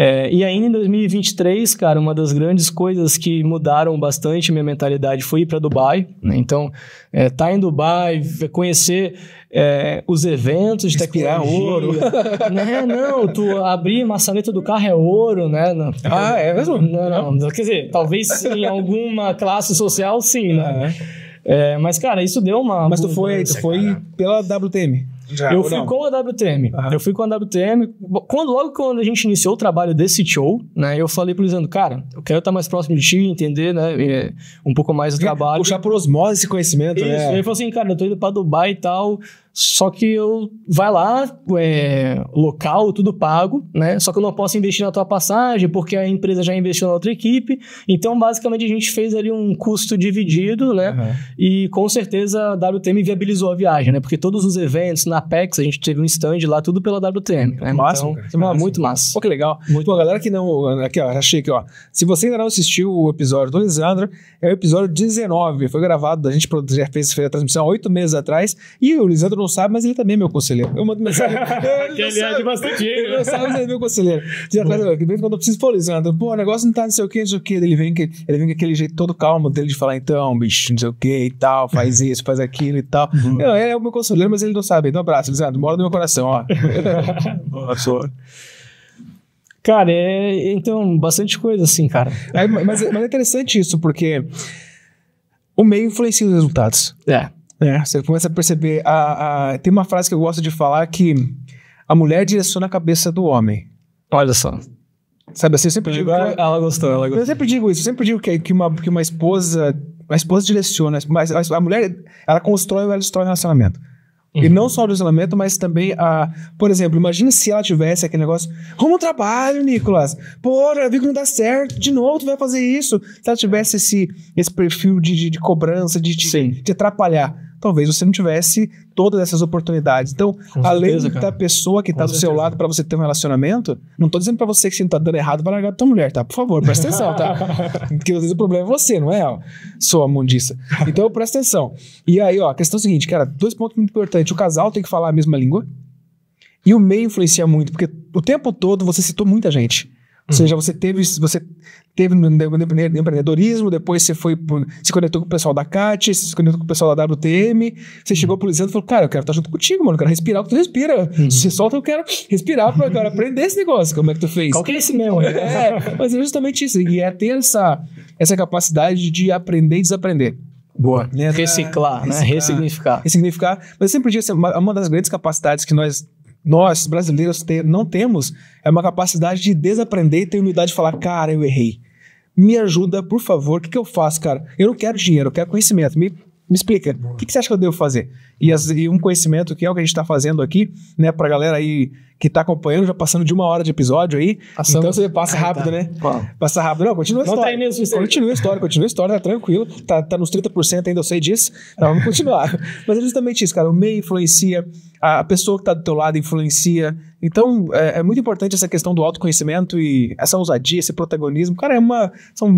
É, e ainda em 2023, cara, uma das grandes coisas que mudaram bastante minha mentalidade foi ir para Dubai. Né? Então, é, tá em Dubai, é, conhecer é, os eventos de Respirar tecnologia. ouro. não, né? não, tu abrir maçaneta do carro é ouro, né? Não, ah, é mesmo? Não, não, Quer dizer, talvez em alguma classe social, sim, né? É. É, mas, cara, isso deu uma. Mas tu foi, né? tu foi pela WTM? Já, eu, fui com a WTM. Uhum. Eu fui com a WTM. Quando, logo quando a gente iniciou o trabalho desse show, né? Eu falei pro Lisandro, cara, eu quero estar tá mais próximo de ti, entender, né? Um pouco mais o trabalho. Puxar por osmose esse conhecimento, Isso. né? Ele falou assim, cara, eu tô indo pra Dubai e tal. Só que eu vai lá, é, local, tudo pago, né? Só que eu não posso investir na tua passagem, porque a empresa já investiu na outra equipe. Então, basicamente, a gente fez ali um custo dividido, né? Uhum. E com certeza a WTM viabilizou a viagem, né? Porque todos os eventos na PEX, a gente teve um stand lá, tudo pela WTM. Né? Massa, então, cara, muito massa. Pô, que legal. Muito Pô, galera que não. Aqui, ó, achei aqui, ó. Se você ainda não assistiu o episódio do Lisandro, é o episódio 19. Foi gravado, a gente já fez a transmissão há oito meses atrás, e o Lisandro não não sabe, mas ele também é meu conselheiro. Eu mando mensagem. Ele, que ele sabe, é de bastante Ele não né? sabe, mas ele é meu conselheiro. De atrás, quando eu preciso pôr Lisandro. Né? Pô, o negócio não tá não sei o quê não sei o quê Ele vem, ele vem com aquele jeito todo calmo dele de falar, então, bicho, não sei o quê e tal, faz isso, faz aquilo e tal. Uhum. Não, ele é o meu conselheiro, mas ele não sabe. Então, um abraço, Lisandro, mora no meu coração, ó. sorte. Cara, é, então, bastante coisa assim, cara. É, mas, mas é interessante isso, porque o meio influencia os resultados. É. Né? você começa a perceber. A, a, tem uma frase que eu gosto de falar que a mulher direciona a cabeça do homem. Olha só. Sabe assim, eu sempre digo. Ela, que, ela gostou, ela gostou. Eu sempre digo isso, eu sempre digo que, que, uma, que uma esposa. A esposa direciona, mas a, mulher, ela constrói ou ela destrói o relacionamento. Uhum. E não só o relacionamento, mas também a. Por exemplo, imagina se ela tivesse aquele negócio. Arruma um trabalho, Nicolas. Porra, eu vi que não dá certo. De novo, tu vai fazer isso. Se ela tivesse esse, esse perfil de, de, de cobrança, de te, de atrapalhar talvez você não tivesse todas essas oportunidades. Então, Com além certeza, da cara. pessoa que está do certeza. seu lado para você ter um relacionamento, não estou dizendo para você que se não está dando errado, vai largar da tua mulher, tá? Por favor, presta atenção, tá? Porque às vezes o problema é você, não é sou sua mundiça. Então, presta atenção. E aí, ó, a questão é a seguinte, cara, dois pontos muito importantes. O casal tem que falar a mesma língua e o meio influencia muito, porque o tempo todo você citou muita gente. Ou seja, uhum. você teve, você teve no empreendedorismo, depois você foi se conectou com o pessoal da CAT, se conectou com o pessoal da WTM, você chegou uhum. pro Lisandro e falou, cara, eu quero estar junto contigo, mano, eu quero respirar o que tu respira. Uhum. Se solta, eu quero respirar pra aprender esse negócio, como é que tu fez. Qual que é esse meu? é, mas é justamente isso, e é ter essa, essa capacidade de aprender e desaprender. Boa. Né? Reciclar, né? Ressignificar. Ressignificar. Mas eu sempre digo assim, uma, uma das grandes capacidades que nós nós, brasileiros, ter, não temos é uma capacidade de desaprender e ter humildade de falar, cara, eu errei. Me ajuda, por favor, o que, que eu faço, cara? Eu não quero dinheiro, eu quero conhecimento. Me, me explica, o que, que você acha que eu devo fazer? e, as, e, um conhecimento que é o que a gente está fazendo aqui, né? a galera aí que está acompanhando, já passando de uma hora de episódio aí. Passamos. Então você passa rápido, ah, tá. né? Qual? Passa rápido. Não, continua a história. Não tá aí mesmo, continua a história, continua a história, tá tranquilo. Tá, tá nos 30% ainda, eu sei disso. Então vamos continuar. Mas é justamente isso, cara. O meio influencia, a pessoa que está do teu lado influencia. Então é, é, muito importante essa questão do autoconhecimento e essa ousadia, esse protagonismo. Cara, é uma, são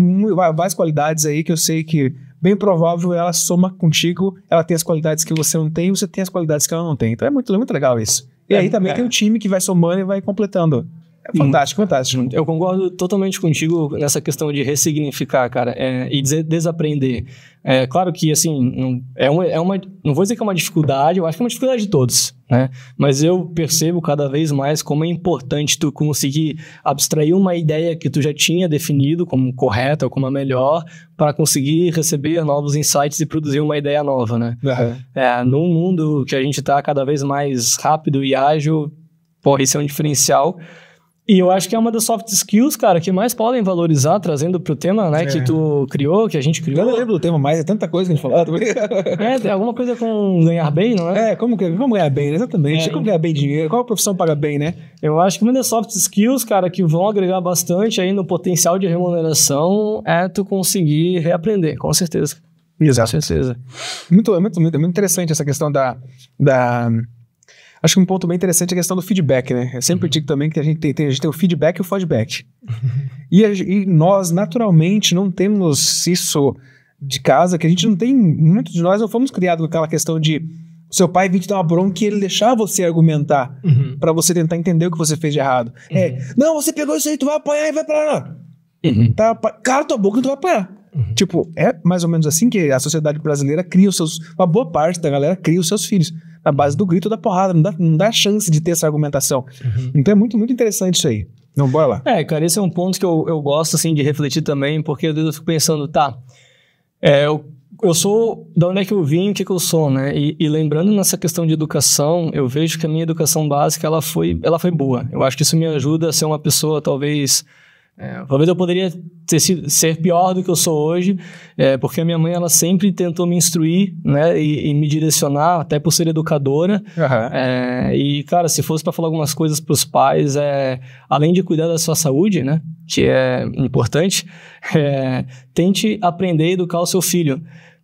várias qualidades aí que eu sei que bem provável ela soma contigo, ela tem as qualidades que você não tem, você tem as qualidades que ela não tem. Então é muito, é muito legal isso. E é, aí também é. tem o time que vai somando e vai completando. É hum. fantástico, hum. fantástico. Eu concordo totalmente contigo nessa questão de ressignificar, cara, é, e dizer, desaprender. É claro que, assim, é, uma, é uma. Não vou dizer que é uma dificuldade, eu acho que é uma dificuldade de todos. Né? Mas eu percebo cada vez mais como é importante tu conseguir abstrair uma ideia que tu já tinha definido como correta ou como a melhor para conseguir receber novos insights e produzir uma ideia nova, né? Uhum. É, num mundo que a gente está cada vez mais rápido e ágil, porra, isso é um diferencial e eu acho que é uma das soft skills, cara, que mais podem valorizar, trazendo pro tema, né, é. que tu criou, que a gente criou. Eu não lembro do tema mais, é tanta coisa que a gente falou. Tá é, tem alguma coisa com ganhar bem, não é? É, como, como ganhar bem, exatamente. É. Como ganhar bem dinheiro, qual profissão paga bem, né? Eu acho que uma das soft skills, cara, que vão agregar bastante aí no potencial de remuneração é tu conseguir reaprender, com certeza. Exato. Com certeza. Muito, muito, muito, muito interessante essa questão da... da Acho que um ponto bem interessante é a questão do feedback, né? Eu sempre uhum. digo também que a gente tem, tem, a gente tem o feedback e o feedback. Uhum. e, a, e nós, naturalmente, não temos isso de casa, que a gente não tem. Muitos de nós não fomos criados com aquela questão de seu pai vir te dar uma bronca e ele deixar você argumentar uhum. para você tentar entender o que você fez de errado. É, uhum. É, não, você pegou isso aí, tu vai apanhar e vai pra lá. Uhum. Tá, cala tua boca e tu vai apanhar. Uhum. Tipo, é mais ou menos assim que a sociedade brasileira cria os seus. Uma boa parte da galera cria os seus filhos na base do grito da porrada, não dá, não dá chance de ter essa argumentação. Uhum. Então é muito, muito interessante isso aí. Não, bora lá. É, cara, esse é um ponto que eu, eu gosto, assim, de refletir também, porque às vezes eu fico pensando, tá, é, eu, eu sou, da onde é que eu vim, o que, é que eu sou, né? E, e, lembrando nessa questão de educação, eu vejo que a minha educação básica, ela foi, ela foi boa. Eu acho que isso me ajuda a ser uma pessoa, talvez é, talvez eu poderia ter sido, ser pior do que eu sou hoje, é, porque a minha mãe ela sempre tentou me instruir, né, e, e me direcionar, até por ser educadora. Uhum. É, e cara, se fosse para falar algumas coisas para os pais, é, além de cuidar da sua saúde, né, que é importante, é, tente aprender a educar o seu filho,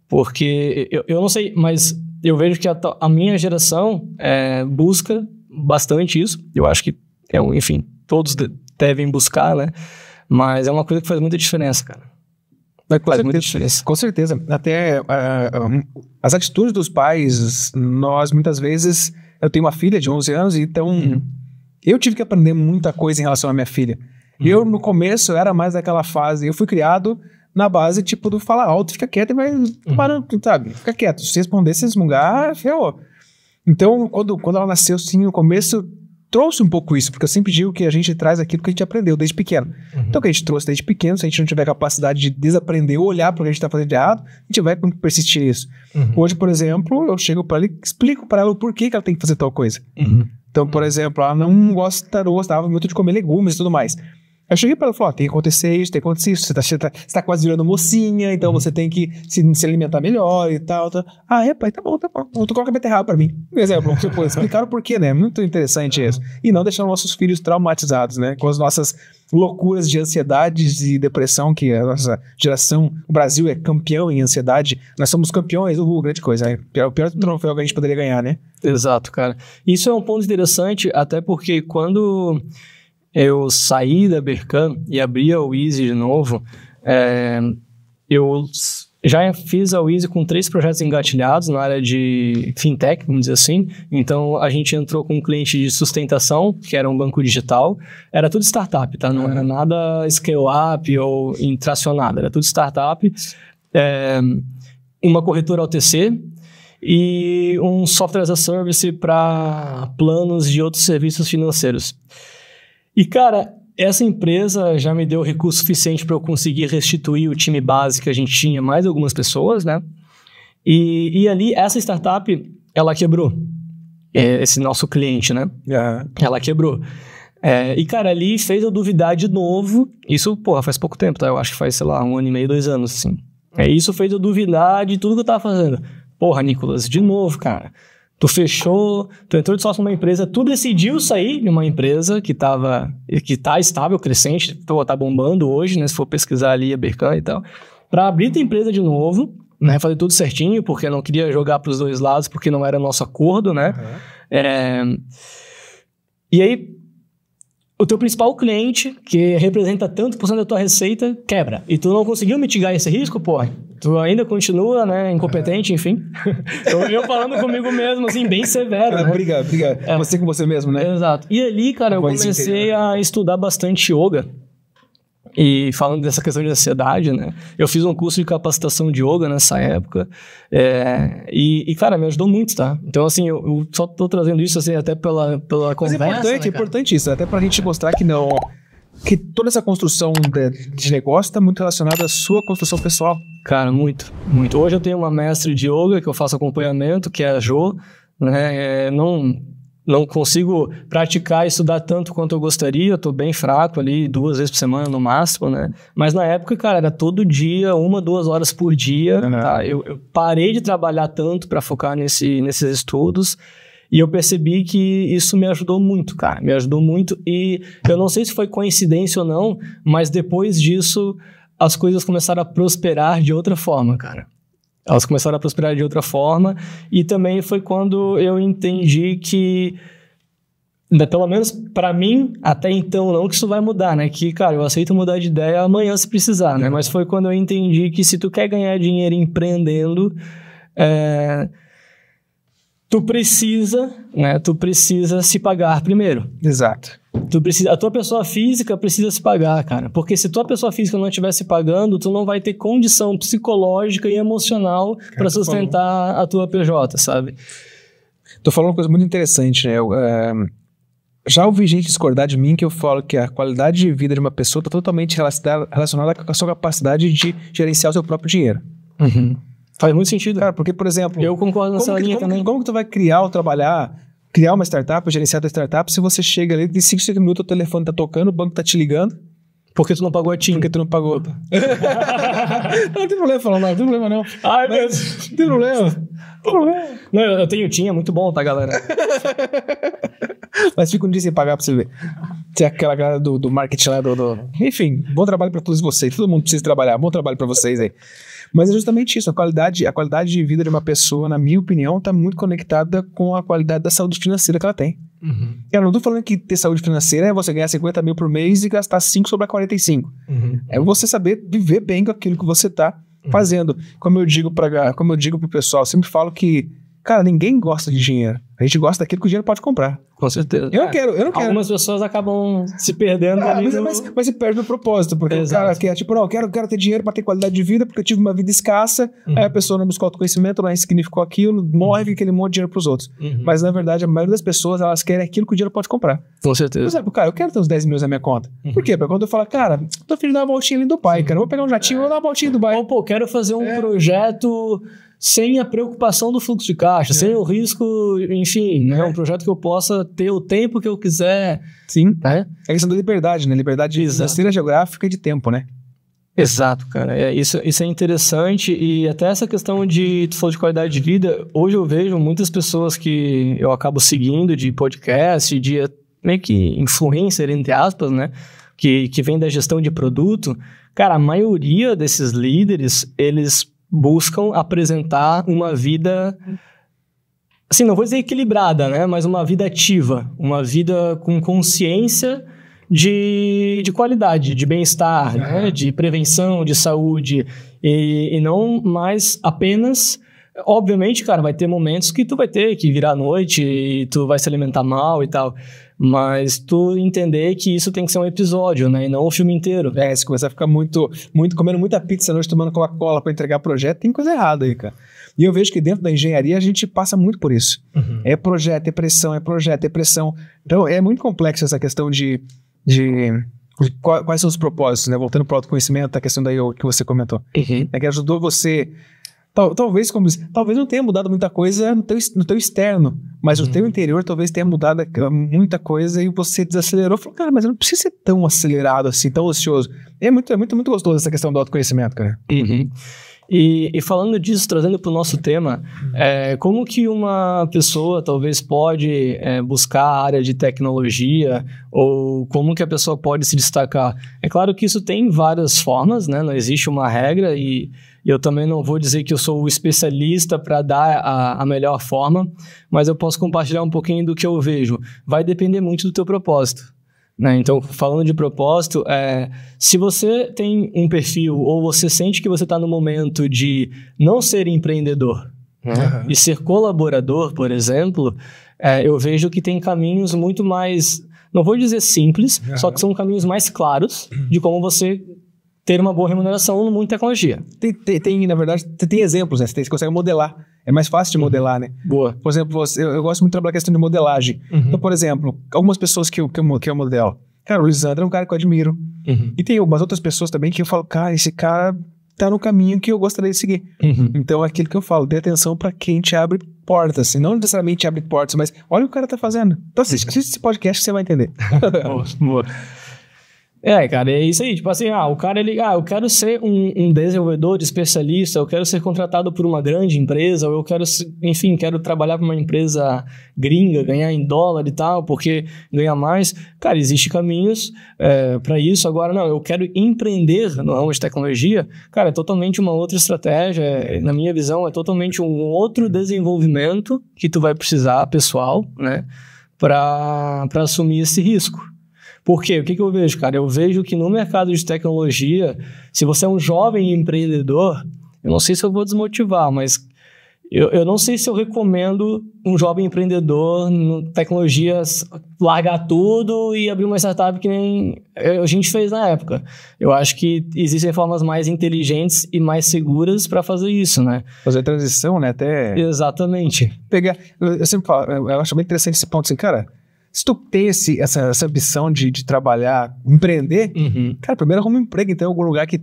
porque eu, eu não sei, mas eu vejo que a, a minha geração é, busca bastante isso. Eu acho que, é enfim, todos de, devem buscar, né? Mas é uma coisa que faz muita diferença, cara. Faz muita diferença. Com certeza. Até uh, as atitudes dos pais, nós muitas vezes. Eu tenho uma filha de 11 anos, então uhum. eu tive que aprender muita coisa em relação à minha filha. Uhum. Eu, no começo, era mais daquela fase. Eu fui criado na base, tipo, do falar alto, fica quieto e vai. Uhum. Para, sabe? Fica quieto. Se responder, se esmungar, ferrou. Então, quando, quando ela nasceu, sim, no começo, trouxe um pouco isso, porque eu sempre digo que a gente traz aquilo que a gente aprendeu desde pequeno. Uhum. Então, o que a gente trouxe desde pequeno, se a gente não tiver capacidade de desaprender ou olhar para o que a gente está fazendo de errado, a gente vai persistir nisso. Uhum. Hoje, por exemplo, eu chego para ela e explico para ela o porquê que ela tem que fazer tal coisa. Uhum. Então, por uhum. exemplo, ela não gosta, não gostava muito de comer legumes e tudo mais. Aí eu cheguei para ela e falei, ó, tem que acontecer isso, tem que acontecer isso, você tá, tá, tá quase virando mocinha, então uhum. você tem que se, se alimentar melhor e tal, tal. Ah, é, pai, tá bom, tá bom. Tu coloca beterraba para mim. Por exemplo, tipo, explicaram por quê, né? Muito interessante isso. Uhum. E não deixar nossos filhos traumatizados, né? Com as nossas loucuras de ansiedades e depressão, que a nossa geração, o Brasil é campeão em ansiedade, nós somos campeões, uhul, grande coisa. O pior, o pior troféu que a gente poderia ganhar, né? Exato, cara. Isso é um ponto interessante, até porque quando eu saí da Berkan e abri a Wiz de novo, é, eu já fiz a Wiz com três projetos engatilhados na área de fintech, vamos dizer assim. Então a gente entrou com um cliente de sustentação, que era um banco digital. Era tudo startup, tá? Não era nada scale-up ou intracionado. era tudo startup. É, uma corretora OTC, e um software as a service para planos de outros serviços financeiros. E, cara, essa empresa já me deu recurso suficiente para eu conseguir restituir o time base que a gente tinha, mais algumas pessoas, né? E, e ali, essa startup, ela quebrou. É, esse nosso cliente, né? É. Ela quebrou. É, e, cara, ali fez eu duvidar de novo. Isso, porra, faz pouco tempo, tá? Eu acho que faz, sei lá, um ano e meio, dois anos, assim. É, isso fez eu duvidar de tudo que eu tava fazendo. Porra, Nicolas, de novo, cara tu fechou, tu entrou de sócio numa empresa, tu decidiu sair de uma empresa que tava, que tá estável, crescente, tô, tá bombando hoje, né? Se for pesquisar ali a Berkan e tal, para abrir tua empresa de novo, né? Fazer tudo certinho, porque não queria jogar para os dois lados, porque não era nosso acordo, né? Uhum. É, e aí o teu principal cliente, que representa tanto por cento da tua receita, quebra. E tu não conseguiu mitigar esse risco, pô, tu ainda continua, né, incompetente, enfim. então, eu falando comigo mesmo, assim, bem severo, né? Obrigado, obrigado. É. Você com você mesmo, né? Exato. E ali, cara, eu comecei a estudar bastante yoga. E falando dessa questão de ansiedade, né? Eu fiz um curso de capacitação de yoga nessa época. É, e, e, cara, me ajudou muito, tá? Então, assim, eu, eu só tô trazendo isso, assim, até pela, pela conversa. Mas é importante, né, é importante isso. Até pra gente mostrar que não... Que toda essa construção de, de negócio está muito relacionada à sua construção pessoal. Cara, muito, muito. Hoje eu tenho uma mestre de yoga que eu faço acompanhamento, que é a Jo. Né? É, não não consigo praticar e estudar tanto quanto eu gostaria, eu tô bem fraco ali, duas vezes por semana no máximo, né? Mas na época, cara, era todo dia, uma, duas horas por dia, uhum. tá? eu, eu, parei de trabalhar tanto para focar nesse, nesses estudos e eu percebi que isso me ajudou muito, cara, me ajudou muito e eu não sei se foi coincidência ou não, mas depois disso as coisas começaram a prosperar de outra forma, cara elas começaram a prosperar de outra forma. E também foi quando eu entendi que né, pelo menos para mim, até então, não que isso vai mudar, né? Que, cara, eu aceito mudar de ideia amanhã se precisar, né? É. Mas foi quando eu entendi que se tu quer ganhar dinheiro empreendendo, é... tu precisa, né? Tu precisa se pagar primeiro. Exato. Tu precisa, a tua pessoa física precisa se pagar, cara. Porque se tua pessoa física não estiver se pagando, tu não vai ter condição psicológica e emocional para sustentar a tua PJ, sabe? Tu falou uma coisa muito interessante, né? Eu, é, já ouvi gente discordar de mim que eu falo que a qualidade de vida de uma pessoa está totalmente relacionada, com a sua capacidade de gerenciar o seu próprio dinheiro. Uhum. Faz muito sentido. Cara, porque, por exemplo... Eu concordo nessa linha como, também. Como que tu vai criar ou trabalhar criar uma startup, gerenciar tua startup, se você chega ali, de 5, 5 minutos o telefone tá tocando, o banco tá te ligando. Porque tu não pagou a TIM. Porque tu não pagou. não, tem problema falar nada, não tem problema não. Ai, meu Deus. Não tem problema. Não, eu tenho TIM, é muito bom, tá, galera? Mas fica um dia sem pagar pra você ver. Tem aquela galera do, do marketing lá, do, do... Enfim, bom trabalho pra todos vocês. Todo mundo precisa trabalhar. Bom trabalho pra vocês aí. Mas é justamente isso, a qualidade, a qualidade de vida de uma pessoa, na minha opinião, está muito conectada com a qualidade da saúde financeira que ela tem. Uhum. Eu não estou falando que ter saúde financeira é você ganhar 50 mil por mês e gastar 5 sobre 45. Uhum. É você saber viver bem com aquilo que você está uhum. fazendo. Como eu digo para como eu digo pessoal, eu sempre falo que Cara, ninguém gosta de dinheiro. A gente gosta daquilo que o dinheiro pode comprar. Com certeza. Eu não quero, eu não quero. Algumas pessoas acabam se perdendo ah, ali. Mas, é, no... mas, mas se perde o propósito, porque Exato. o cara quer, é tipo, não, eu quero, quero ter dinheiro para ter qualidade de vida, porque eu tive uma vida escassa, uhum. aí a pessoa não buscou autoconhecimento, não é significou aquilo, morre uhum. aquele monte de dinheiro pros outros. Uhum. Mas, na verdade, a maioria das pessoas, elas querem aquilo que o dinheiro pode comprar. Com certeza. Por exemplo, cara, eu quero ter uns 10 mil na minha conta. Uhum. Por quê? Porque quando eu falo, cara, tô filho de dar uma voltinha ali do pai, cara, vou pegar um jatinho, e vou dar uma voltinha do pai. Ou, pô, quero fazer um é. projeto sem a preocupação do fluxo de caixa, é. sem o risco, enfim, é. é. um projeto que eu possa ter o tempo que eu quiser. Sim. Né? É isso questão da liberdade, né? Liberdade de financeira, geográfica e de tempo, né? Exato, cara. É, isso, isso é interessante e até essa questão de tu falou de qualidade de vida. Hoje eu vejo muitas pessoas que eu acabo seguindo de podcast, de meio que influencer, entre aspas, né? Que, que vem da gestão de produto. Cara, a maioria desses líderes, eles buscam apresentar uma vida assim, não vou dizer equilibrada, né, mas uma vida ativa, uma vida com consciência de, de qualidade, de bem-estar, uhum. né? de prevenção, de saúde, e, e, não mais apenas. Obviamente, cara, vai ter momentos que tu vai ter que virar à noite e tu vai se alimentar mal e tal. Mas tu entender que isso tem que ser um episódio, né? E não o filme inteiro. É, se começar a ficar muito, muito comendo muita pizza à noite, tomando Coca-Cola para entregar projeto, tem coisa errada aí, cara. E eu vejo que dentro da engenharia a gente passa muito por isso. Uhum. É projeto, é pressão, é projeto, é pressão. Então é muito complexo essa questão de, de quais são os propósitos, né? Voltando para o autoconhecimento, a questão daí que você comentou. Uhum. É que ajudou você Tal, talvez, como talvez não tenha mudado muita coisa no teu, no teu externo, mas uhum. o teu interior talvez tenha mudado muita coisa e você desacelerou. Falou, cara, mas eu não preciso ser tão acelerado assim, tão ocioso E é muito, é muito, muito gostoso essa questão do autoconhecimento, cara. Uhum. uhum. E, e, falando disso, trazendo para o nosso tema, é, como que uma pessoa talvez pode é, buscar a área de tecnologia ou como que a pessoa pode se destacar? É claro que isso tem várias formas, né? Não existe uma regra e e eu também não vou dizer que eu sou o especialista para dar a, a melhor forma, mas eu posso compartilhar um pouquinho do que eu vejo. Vai depender muito do teu propósito. Né? Então, falando de propósito, é, se você tem um perfil ou você sente que você está no momento de não ser empreendedor né? e ser colaborador, por exemplo, é, eu vejo que tem caminhos muito mais, não vou dizer simples, uhum. só que são caminhos mais claros de como você ter uma boa remuneração no mundo de tecnologia. Tem, tem, tem na verdade, tem exemplos, né? Você, tem, você consegue modelar. É mais fácil de uhum. modelar, né? Boa. Por exemplo, eu, eu, gosto muito de trabalhar a questão de modelagem. Uhum. Então, por exemplo, algumas pessoas que eu, que eu, que eu modelo. Cara, o Lisandro é um cara que eu admiro. Uhum. E tem algumas outras pessoas também que eu falo, cara, esse cara tá no caminho que eu gostaria de seguir. Uhum. Então é aquilo que eu falo, dê atenção para quem te abre portas. e assim. não necessariamente abre portas, mas olha o que o cara tá fazendo. Então assiste, assiste esse podcast que você vai entender. boa, boa. É, cara, é isso aí. Tipo assim, ah, o cara ele, ah, eu quero ser um, um desenvolvedor de especialista, eu quero ser contratado por uma grande empresa, ou eu quero, enfim, quero trabalhar para uma empresa gringa, ganhar em dólar e tal, porque ganha mais. Cara, existe caminhos é, para isso. Agora, não, eu quero empreender no ramo de tecnologia. Cara, é totalmente uma outra estratégia. É, na minha visão, é totalmente um outro desenvolvimento que tu vai precisar pessoal, né, para assumir esse risco. Por quê? O que, que eu vejo, cara? Eu vejo que no mercado de tecnologia, se você é um jovem empreendedor, eu não sei se eu vou desmotivar, mas eu, eu não sei se eu recomendo um jovem empreendedor no tecnologias largar tudo e abrir uma startup que nem a gente fez na época. Eu acho que existem formas mais inteligentes e mais seguras para fazer isso, né? Fazer transição, né? Até. Exatamente. Pegar. Eu sempre falo, eu acho bem interessante esse ponto assim, cara se tu tem esse, essa, essa ambição de, de trabalhar, empreender, uhum. cara, primeiro arruma um emprego, então, em algum lugar que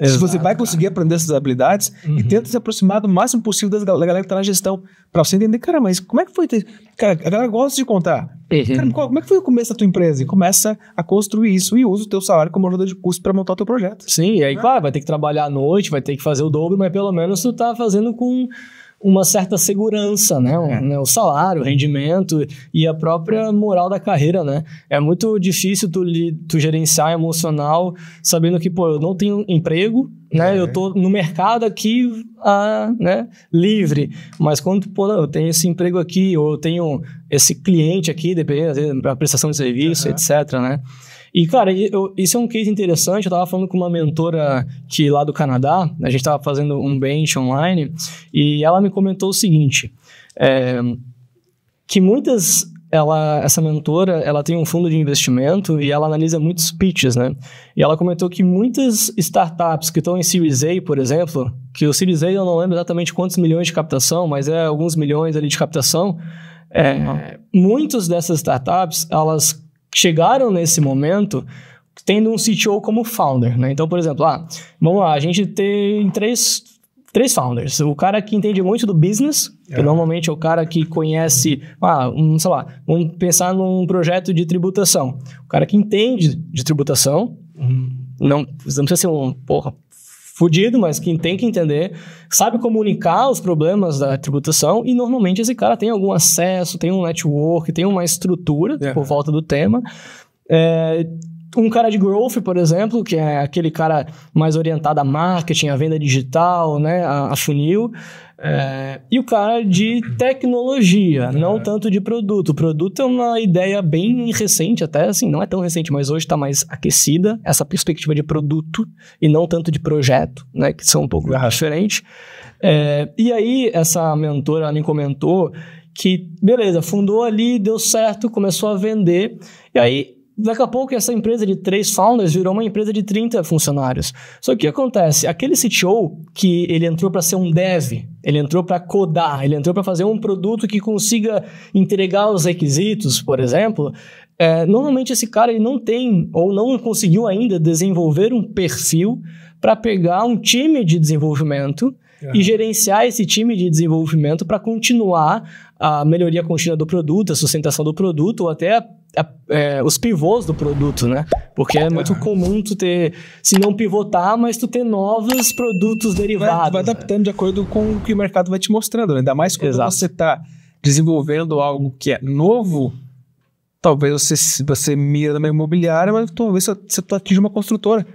Exato, se você vai conseguir cara. aprender essas habilidades uhum. e tenta se aproximar do máximo possível das, da galera que está na gestão, para você entender, cara, mas como é que foi? Ter, cara, a galera gosta de contar. Uhum. Cara, como é que foi o começo da tua empresa? E começa a construir isso e usa o teu salário como ajuda de custo para montar o teu projeto. Sim, e aí, é. claro, vai ter que trabalhar à noite, vai ter que fazer o dobro, mas pelo menos tu tá fazendo com uma certa segurança, né? O, é. né? o, salário, o rendimento e a própria moral da carreira, né? É muito difícil tu, li, tu gerenciar emocional sabendo que, pô, eu não tenho emprego, né? É. Eu tô no mercado aqui, ah, né? Livre. Mas quando, pô, eu tenho esse emprego aqui, ou eu tenho esse cliente aqui, dependendo da prestação de serviço, uhum. etc, né? E, cara, eu, isso é um case interessante. Eu tava falando com uma mentora que lá do Canadá, a gente tava fazendo um bench online, e ela me comentou o seguinte: é, que muitas ela, essa mentora, ela tem um fundo de investimento e ela analisa muitos pitches, né? E ela comentou que muitas startups que estão em Series A, por exemplo, que o Series A eu não lembro exatamente quantos milhões de captação, mas é alguns milhões ali de captação, é, uhum. muitas dessas startups, elas chegaram nesse momento tendo um CTO como founder, né? Então, por exemplo, ah, vamos lá, a gente tem três, três founders. O cara que entende muito do business, é. que normalmente é o cara que conhece, ah, um, sei lá, vamos pensar num projeto de tributação. O cara que entende de tributação, uhum. não, não precisa ser um, porra, fudido, mas que tem que entender, sabe comunicar os problemas da tributação e normalmente esse cara tem algum acesso, tem um network, tem uma estrutura é. por volta do tema. É, um cara de growth, por exemplo, que é aquele cara mais orientado a marketing, a venda digital, né, a, a funil, é, e o cara é de tecnologia, uhum. não tanto de produto. O produto é uma ideia bem recente, até assim, não é tão recente, mas hoje está mais aquecida essa perspectiva de produto e não tanto de projeto, né? Que são um pouco uhum. diferentes. É, e aí, essa mentora me comentou que, beleza, fundou ali, deu certo, começou a vender, e aí Daqui a pouco essa empresa de três founders virou uma empresa de 30 funcionários. Só que o que acontece? Aquele CTO que ele entrou para ser um dev, ele entrou para codar, ele entrou para fazer um produto que consiga entregar os requisitos, por exemplo, é, normalmente esse cara ele não tem ou não conseguiu ainda desenvolver um perfil para pegar um time de desenvolvimento e gerenciar esse time de desenvolvimento para continuar a melhoria contínua do produto, a sustentação do produto ou até é, os pivôs do produto, né? Porque é muito comum tu ter, se não pivotar, mas tu ter novos produtos derivados. Vai, vai né? adaptando né? de acordo com o que o mercado vai te mostrando, né? ainda mais quando Exato. você está desenvolvendo algo que é novo, talvez você, você mira na imobiliária, mas talvez você, você atinja uma construtora.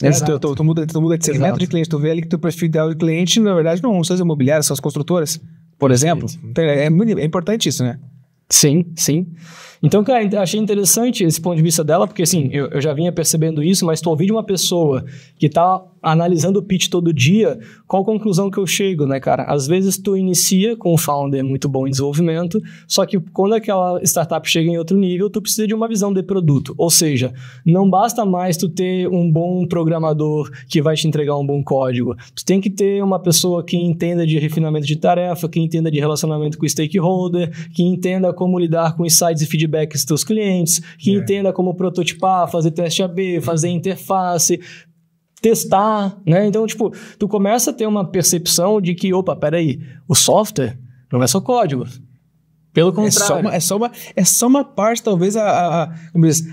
Né? Exato. Tu, então, tu, tu, muda, tu muda de segmento Exato. de cliente, tu vê ali que teu perfil ideal de cliente, na verdade, não são as imobiliárias, são as construtoras, por exemplo. Então, é, é, é importante isso, né? Sim, sim. Então, cara, achei interessante esse ponto de vista dela, porque assim, eu, eu já vinha percebendo isso, mas tu ouvir de uma pessoa que tá analisando o pitch todo dia, qual conclusão que eu chego, né, cara? Às vezes tu inicia com um founder muito bom em desenvolvimento, só que quando aquela startup chega em outro nível, tu precisa de uma visão de produto. Ou seja, não basta mais tu ter um bom programador que vai te entregar um bom código. Tu tem que ter uma pessoa que entenda de refinamento de tarefa, que entenda de relacionamento com stakeholder, que entenda como lidar com insights e feedback feedback dos teus clientes, que é. entenda como prototipar, fazer teste AB, fazer uhum. interface, testar, né? Então, tipo, tu começa a ter uma percepção de que, opa, peraí, o software não é só código. Pelo contrário. É só uma, é só uma, é só uma parte, talvez, a, a,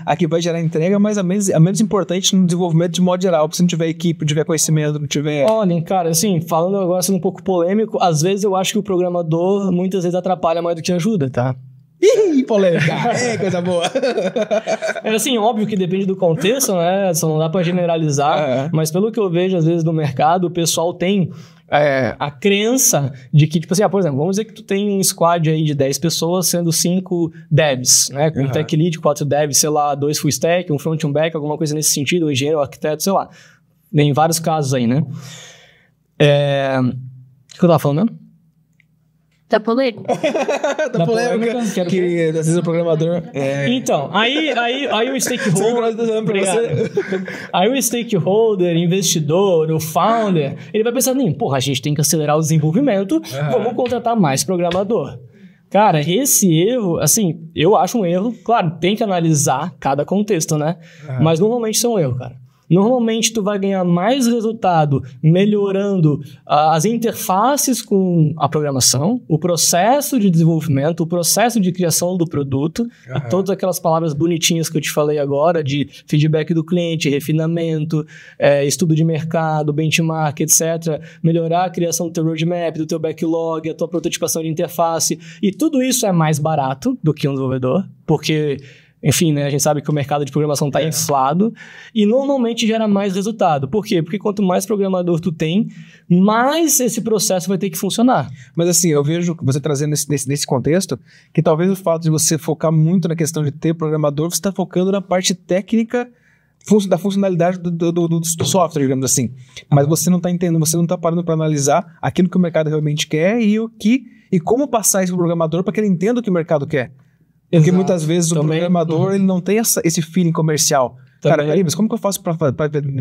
a, que vai gerar entrega, mas a menos, a menos importante no desenvolvimento de modo geral. Se não tiver equipe, não tiver conhecimento, não tiver. Olhem, cara, assim, falando agora sendo um pouco polêmico, às vezes eu acho que o programador muitas vezes atrapalha mais do que ajuda, tá? Ih, polêmica! é, coisa boa! É assim, óbvio que depende do contexto, né? Só não dá pra generalizar. É. Mas pelo que eu vejo, às vezes, no mercado, o pessoal tem é, a crença de que, tipo assim, ah, por exemplo, vamos dizer que tu tem um squad aí de 10 pessoas, sendo 5 devs, né? Com uhum. tech lead, 4 devs, sei lá, 2 full stack, um front, um back, alguma coisa nesse sentido, um engenheiro, um arquiteto, sei lá. Tem vários casos aí, né? É... O que eu tava falando mesmo? Da polêmica. da, da, polêmica. polêmica quero que ver. É às vezes o programador. É... Então, aí, aí, aí o stakeholder. aí o stakeholder, investidor, o founder, ele vai pensar assim: porra, a gente tem que acelerar o desenvolvimento, vamos contratar mais programador. Cara, esse erro, assim, eu acho um erro. Claro, tem que analisar cada contexto, né? Mas normalmente isso é um erro, cara. Normalmente tu vai ganhar mais resultado melhorando ah, as interfaces com a programação, o processo de desenvolvimento, o processo de criação do produto uhum. e todas aquelas palavras bonitinhas que eu te falei agora de feedback do cliente, refinamento, é, estudo de mercado, benchmark, etc. Melhorar a criação do teu roadmap, do teu backlog, a tua prototipação de interface e tudo isso é mais barato do que um desenvolvedor, porque enfim, né, a gente sabe que o mercado de programação está é. inflado e normalmente gera mais resultado. Por quê? Porque quanto mais programador tu tem, mais esse processo vai ter que funcionar. Mas assim, eu vejo você trazendo nesse, nesse, nesse contexto que talvez o fato de você focar muito na questão de ter programador, você está focando na parte técnica da funcionalidade do, do, do, do, software, digamos assim. Mas ah. você não está entendendo, você não está parando para analisar aquilo que o mercado realmente quer e o que e como passar isso para o programador para que ele entenda o que o mercado quer. Porque muitas vezes também, o programador uhum. ele não tem essa, esse feeling comercial. Também. Cara, peraí, mas como que eu faço para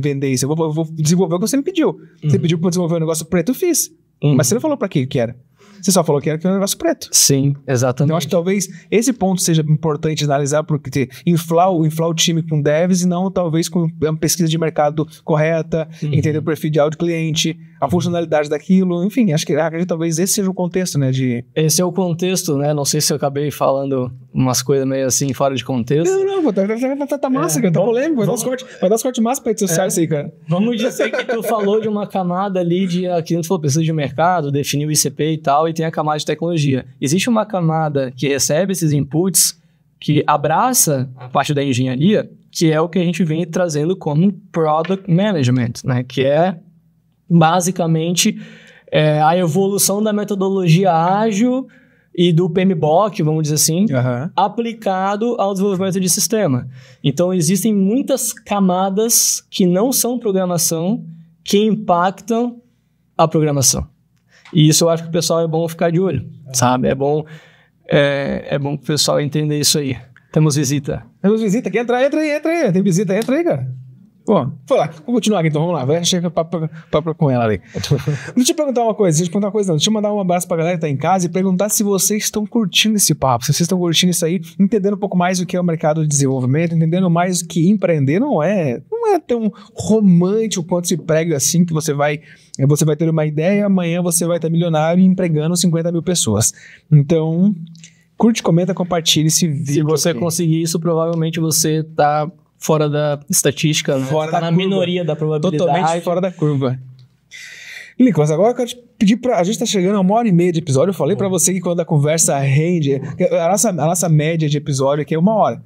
vender isso? Eu vou, eu vou, desenvolver o que você me pediu. Uhum. Você pediu para desenvolver um negócio preto, eu fiz. Uhum. Mas você não falou para que que era. Você só falou que era que um negócio preto. Sim, exatamente. Então, acho que talvez esse ponto seja importante analisar, porque inflar, inflar o time com devs e não talvez com uma pesquisa de mercado correta, uhum. entender o perfil de áudio cliente, a funcionalidade daquilo, enfim, acho que, acho que talvez esse seja o contexto, né, de... Esse é o contexto, né, não sei se eu acabei falando umas coisas meio assim, fora de contexto. Não, não, tá, tá, tá massa, é, cara, tá vamos, polêmico, vamos, vai, dar corte, vai dar os cortes massa pra redes sociais é, aí, cara. Vamos dizer que tu falou de uma camada ali de, aqui gente falou, precisa de mercado, definir o ICP e tal, e tem a camada de tecnologia. Existe uma camada que recebe esses inputs, que abraça a parte da engenharia, que é o que a gente vem trazendo como product management, né? Que é basicamente é, a evolução da metodologia ágil e do PMBOK, vamos dizer assim, uhum. aplicado ao desenvolvimento de sistema. Então, existem muitas camadas que não são programação que impactam a programação. E isso eu acho que o pessoal é bom ficar de olho, uhum. sabe? É bom, é, é bom que o pessoal entenda isso aí. Temos visita. Temos visita. quem entra entra aí, entra aí. Tem visita, entra aí, cara. Bom, foi lá. Vamos continuar aqui, então vamos lá. Vai chegar papo, papo com ela ali. deixa eu perguntar uma coisa, deixa eu perguntar uma coisa, não. Deixa eu mandar um abraço pra galera que tá em casa e perguntar se vocês estão curtindo esse papo, se vocês estão curtindo isso aí, entendendo um pouco mais o que é o mercado de desenvolvimento, entendendo mais o que empreender não é. Não é tão romântico quanto se prega assim, que você vai, você vai ter uma ideia, amanhã você vai estar milionário e empregando 50 mil pessoas. Então. Curte, comenta, compartilhe esse vídeo. Se você aqui. conseguir isso, provavelmente você está fora da estatística, né? fora tá da na curva. minoria da probabilidade. Totalmente fora da curva. mas agora eu quero te pedir pra. A gente tá chegando a uma hora e meia de episódio. Eu falei para você que quando a conversa rende. A nossa, a nossa média de episódio aqui é uma hora.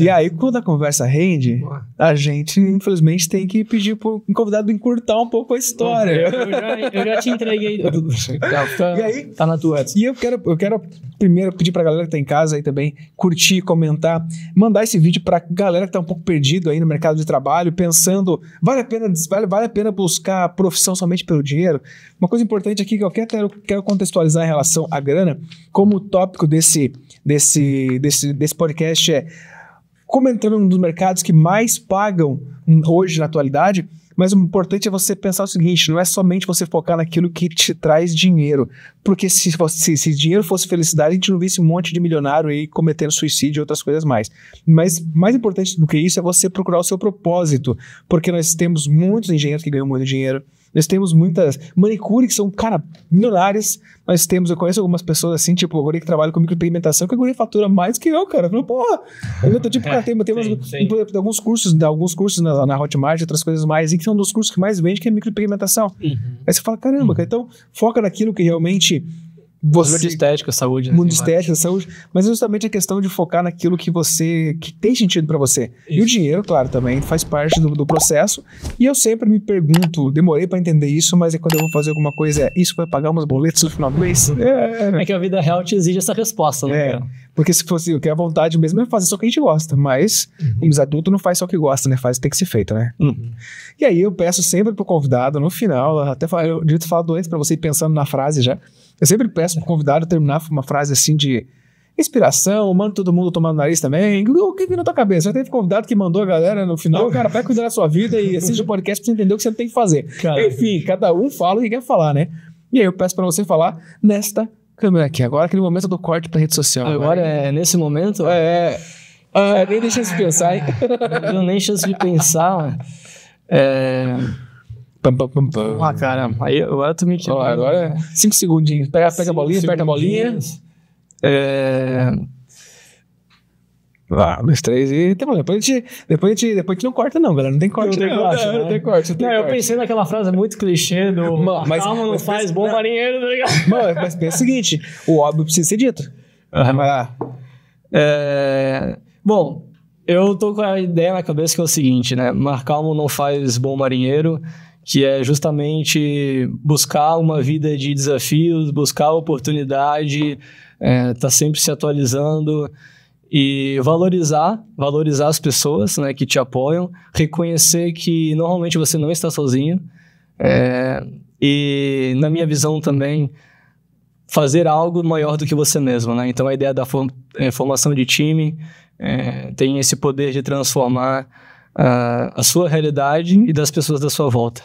E aí, quando a conversa rende, Boa. a gente, infelizmente, tem que pedir pro um convidado encurtar um pouco a história. Eu, já, eu já te entreguei. Tá, tá, e aí, tá na tua. E eu quero, eu quero primeiro pedir pra galera que tá em casa aí também, curtir, comentar, mandar esse vídeo pra galera que tá um pouco perdido aí no mercado de trabalho, pensando, vale a pena, vale, vale a pena buscar profissão somente pelo dinheiro? Uma coisa importante aqui que eu quero, quero contextualizar em relação à grana, como o tópico desse, desse, desse, desse podcast é comentando um dos mercados que mais pagam hoje na atualidade, mas o importante é você pensar o seguinte: não é somente você focar naquilo que te traz dinheiro. Porque se, se, se dinheiro fosse felicidade, a gente não visse um monte de milionário aí cometendo suicídio e outras coisas mais. Mas mais importante do que isso é você procurar o seu propósito. Porque nós temos muitos engenheiros que ganham muito dinheiro nós temos muitas manicure que são, cara, milionárias. Nós temos, eu conheço algumas pessoas assim, tipo, agora que trabalha com micropigmentação, que agora fatura mais que eu, cara. Eu falo, porra. Eu tô tipo, cara, tem, tem, sim, umas, sim. alguns cursos, alguns cursos na, na Hotmart, outras coisas mais, e que são um dos cursos que mais vende, que é micropigmentação. Uhum. Aí você fala, caramba, uhum. cara, então foca naquilo que realmente você... Mundo estético, estética, saúde. Né? Mundo estético estética, saúde. Mas é justamente a questão de focar naquilo que você... que tem sentido para você. Isso. E o dinheiro, claro, também faz parte do, do processo. E eu sempre me pergunto, demorei para entender isso, mas é quando eu vou fazer alguma coisa, é isso vai pagar umas boletas no final do mês? Uhum. É, é que a vida real te exige essa resposta, né? É, porque se fosse o que é a vontade mesmo é fazer só o que a gente gosta, mas uhum. os adultos não faz só o que gosta, né? Faz o que tem que ser feito, né? Uhum. E aí eu peço sempre pro convidado, no final, até falo, eu devia falar doente para você ir pensando na frase já, eu sempre peço o convidado terminar com uma frase assim de inspiração, manda todo mundo tomar no nariz também. O que vem na tua cabeça? Já teve convidado que mandou a galera no final, cara, vai cuidar da sua vida e assiste o podcast para você entender o que você tem que fazer. Enfim, cada um fala o que quer falar, né? E aí eu peço para você falar nesta câmera aqui. Agora, aquele momento do corte para rede social. Agora, é, nesse momento? É. é, é nem deixa de pensar, hein? Não, nem chance de pensar, mano. É. Pam, pam, pam, pam. Ah, cara, aí agora tu me quebrou. agora, é cinco segundinhos. Pega, pega a bolinha, aperta a bolinha. É... Lá, um, dois, três e. Tá bom, depois a, gente, depois, a gente, depois a gente não corta, não, galera. Não tem corte, não. Tem corte, não, né? não tem corte. Não tem não, corte. eu pensei naquela frase muito clichê do mano, mas, calma, não mas faz pensa, bom não. marinheiro, tá ligado? Mano, mas pensa o seguinte: o óbvio precisa ser dito. Uhum. É, bom, eu tô com a ideia na cabeça que é o seguinte, né? Marcalmo não faz bom marinheiro que é justamente buscar uma vida de desafios, buscar oportunidade, estar é, tá sempre se atualizando e valorizar, valorizar as pessoas né, que te apoiam, reconhecer que normalmente você não está sozinho é, e, na minha visão também, fazer algo maior do que você mesmo, né? Então, a ideia da é, formação de time é, tem esse poder de transformar ah, a sua realidade e das pessoas da sua volta.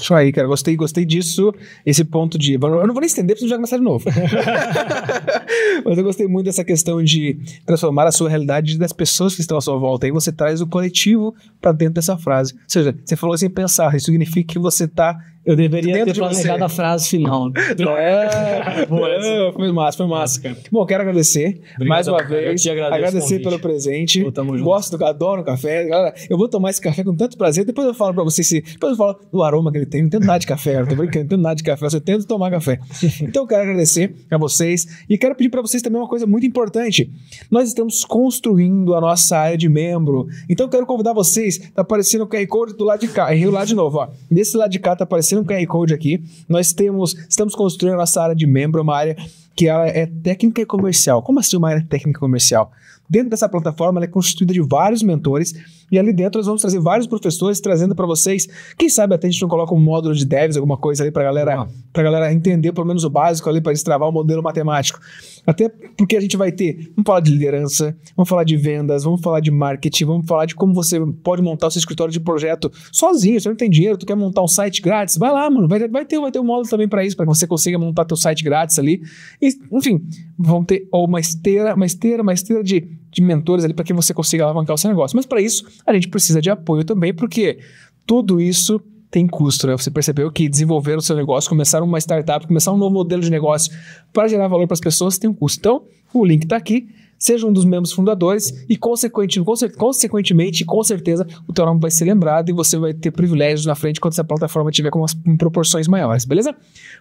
Isso aí, cara. Gostei, gostei disso. Esse ponto de. Eu não vou nem estender, porque não já começar de novo. Mas eu gostei muito dessa questão de transformar a sua realidade das pessoas que estão à sua volta. Aí você traz o coletivo para dentro dessa frase. Ou seja, você falou sem pensar. Isso significa que você está eu deveria Dentro ter planejado a frase final. Não é? foi massa, foi massa, cara. Bom, quero agradecer Obrigado, mais uma cara. vez. agradecer pelo presente. Pô, tamo junto. Gosto, adoro café. Galera, eu vou tomar esse café com tanto prazer. Depois eu falo pra vocês se. Depois eu falo do aroma que ele tem. Não tem nada de café, cara. Tô brincando, não tem nada de café. Eu só tento tomar café. Então eu quero agradecer a vocês. E quero pedir pra vocês também uma coisa muito importante. Nós estamos construindo a nossa área de membro. Então eu quero convidar vocês. Tá aparecendo o QR Code do lado de cá. e o lado de novo, ó. Desse lado de cá tá aparecendo um QR Code aqui. Nós temos, estamos construindo a nossa área de membro, uma área que ela é técnica e comercial. Como assim uma área técnica e comercial? Dentro dessa plataforma, ela é constituída de vários mentores e ali dentro nós vamos trazer vários professores trazendo para vocês. Quem sabe até a gente não coloca um módulo de devs, alguma coisa ali para galera, ah. para galera entender pelo menos o básico ali para destravar o modelo matemático. Até porque a gente vai ter, vamos falar de liderança, vamos falar de vendas, vamos falar de marketing, vamos falar de como você pode montar o seu escritório de projeto sozinho, você não tem dinheiro, tu quer montar um site grátis, vai lá, mano, vai, vai ter, vai ter um módulo também para isso, para que você consiga montar teu site grátis ali. E, enfim, vão ter ou uma esteira, uma esteira, uma esteira de de mentores ali para que você consiga alavancar o seu negócio. Mas para isso, a gente precisa de apoio também, porque tudo isso tem custo, né? Você percebeu que desenvolver o seu negócio, começar uma startup, começar um novo modelo de negócio para gerar valor para as pessoas tem um custo. Então, o link está aqui. Seja um dos membros fundadores e, consequentemente, com certeza, o teu nome vai ser lembrado e você vai ter privilégios na frente quando essa plataforma tiver com umas, proporções maiores, beleza?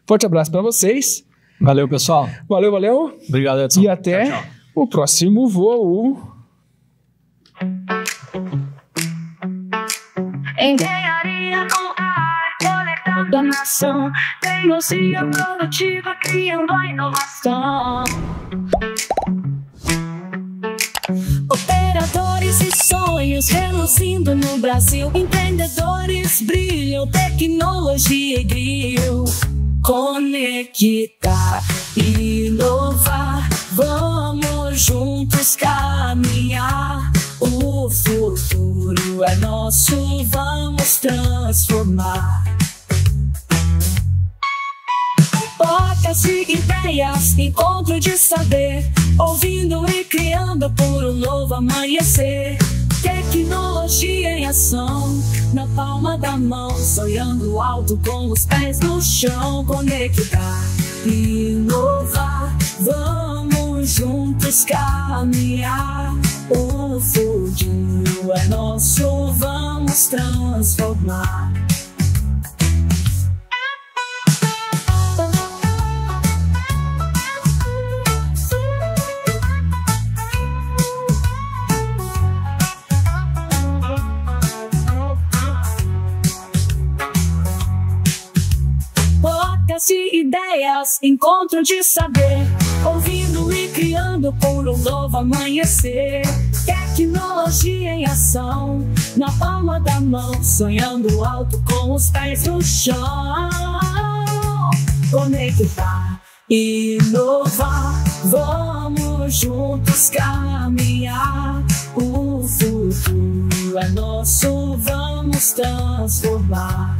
Forte abraço para vocês. Valeu, pessoal. Valeu, valeu. Obrigado, Edson. E até... Tchau, tchau. O próximo voo. Engenharia com a coletada da nação. Tecnologia produtiva criando a inovação. Operadores e sonhos reluzindo no Brasil. Empreendedores brilham, tecnologia e grill conectar, inovar, vamos juntos caminhar. O futuro é nosso, vamos transformar. Pocas e ideias, encontro de saber, ouvindo e criando por um novo amanhecer. Tecnologia em ação, na palma da mão, sonhando alto com os pés no chão. Conectar, inovar, vamos juntos caminhar. O futuro é nosso, vamos transformar. Debate, ideias, encontro de saber, ouvindo e criando por um novo amanhecer. Tecnologia em ação, na palma da mão, sonhando alto com os pés no chão. Conectar, inovar, vamos juntos caminhar. O futuro é nosso, vamos transformar.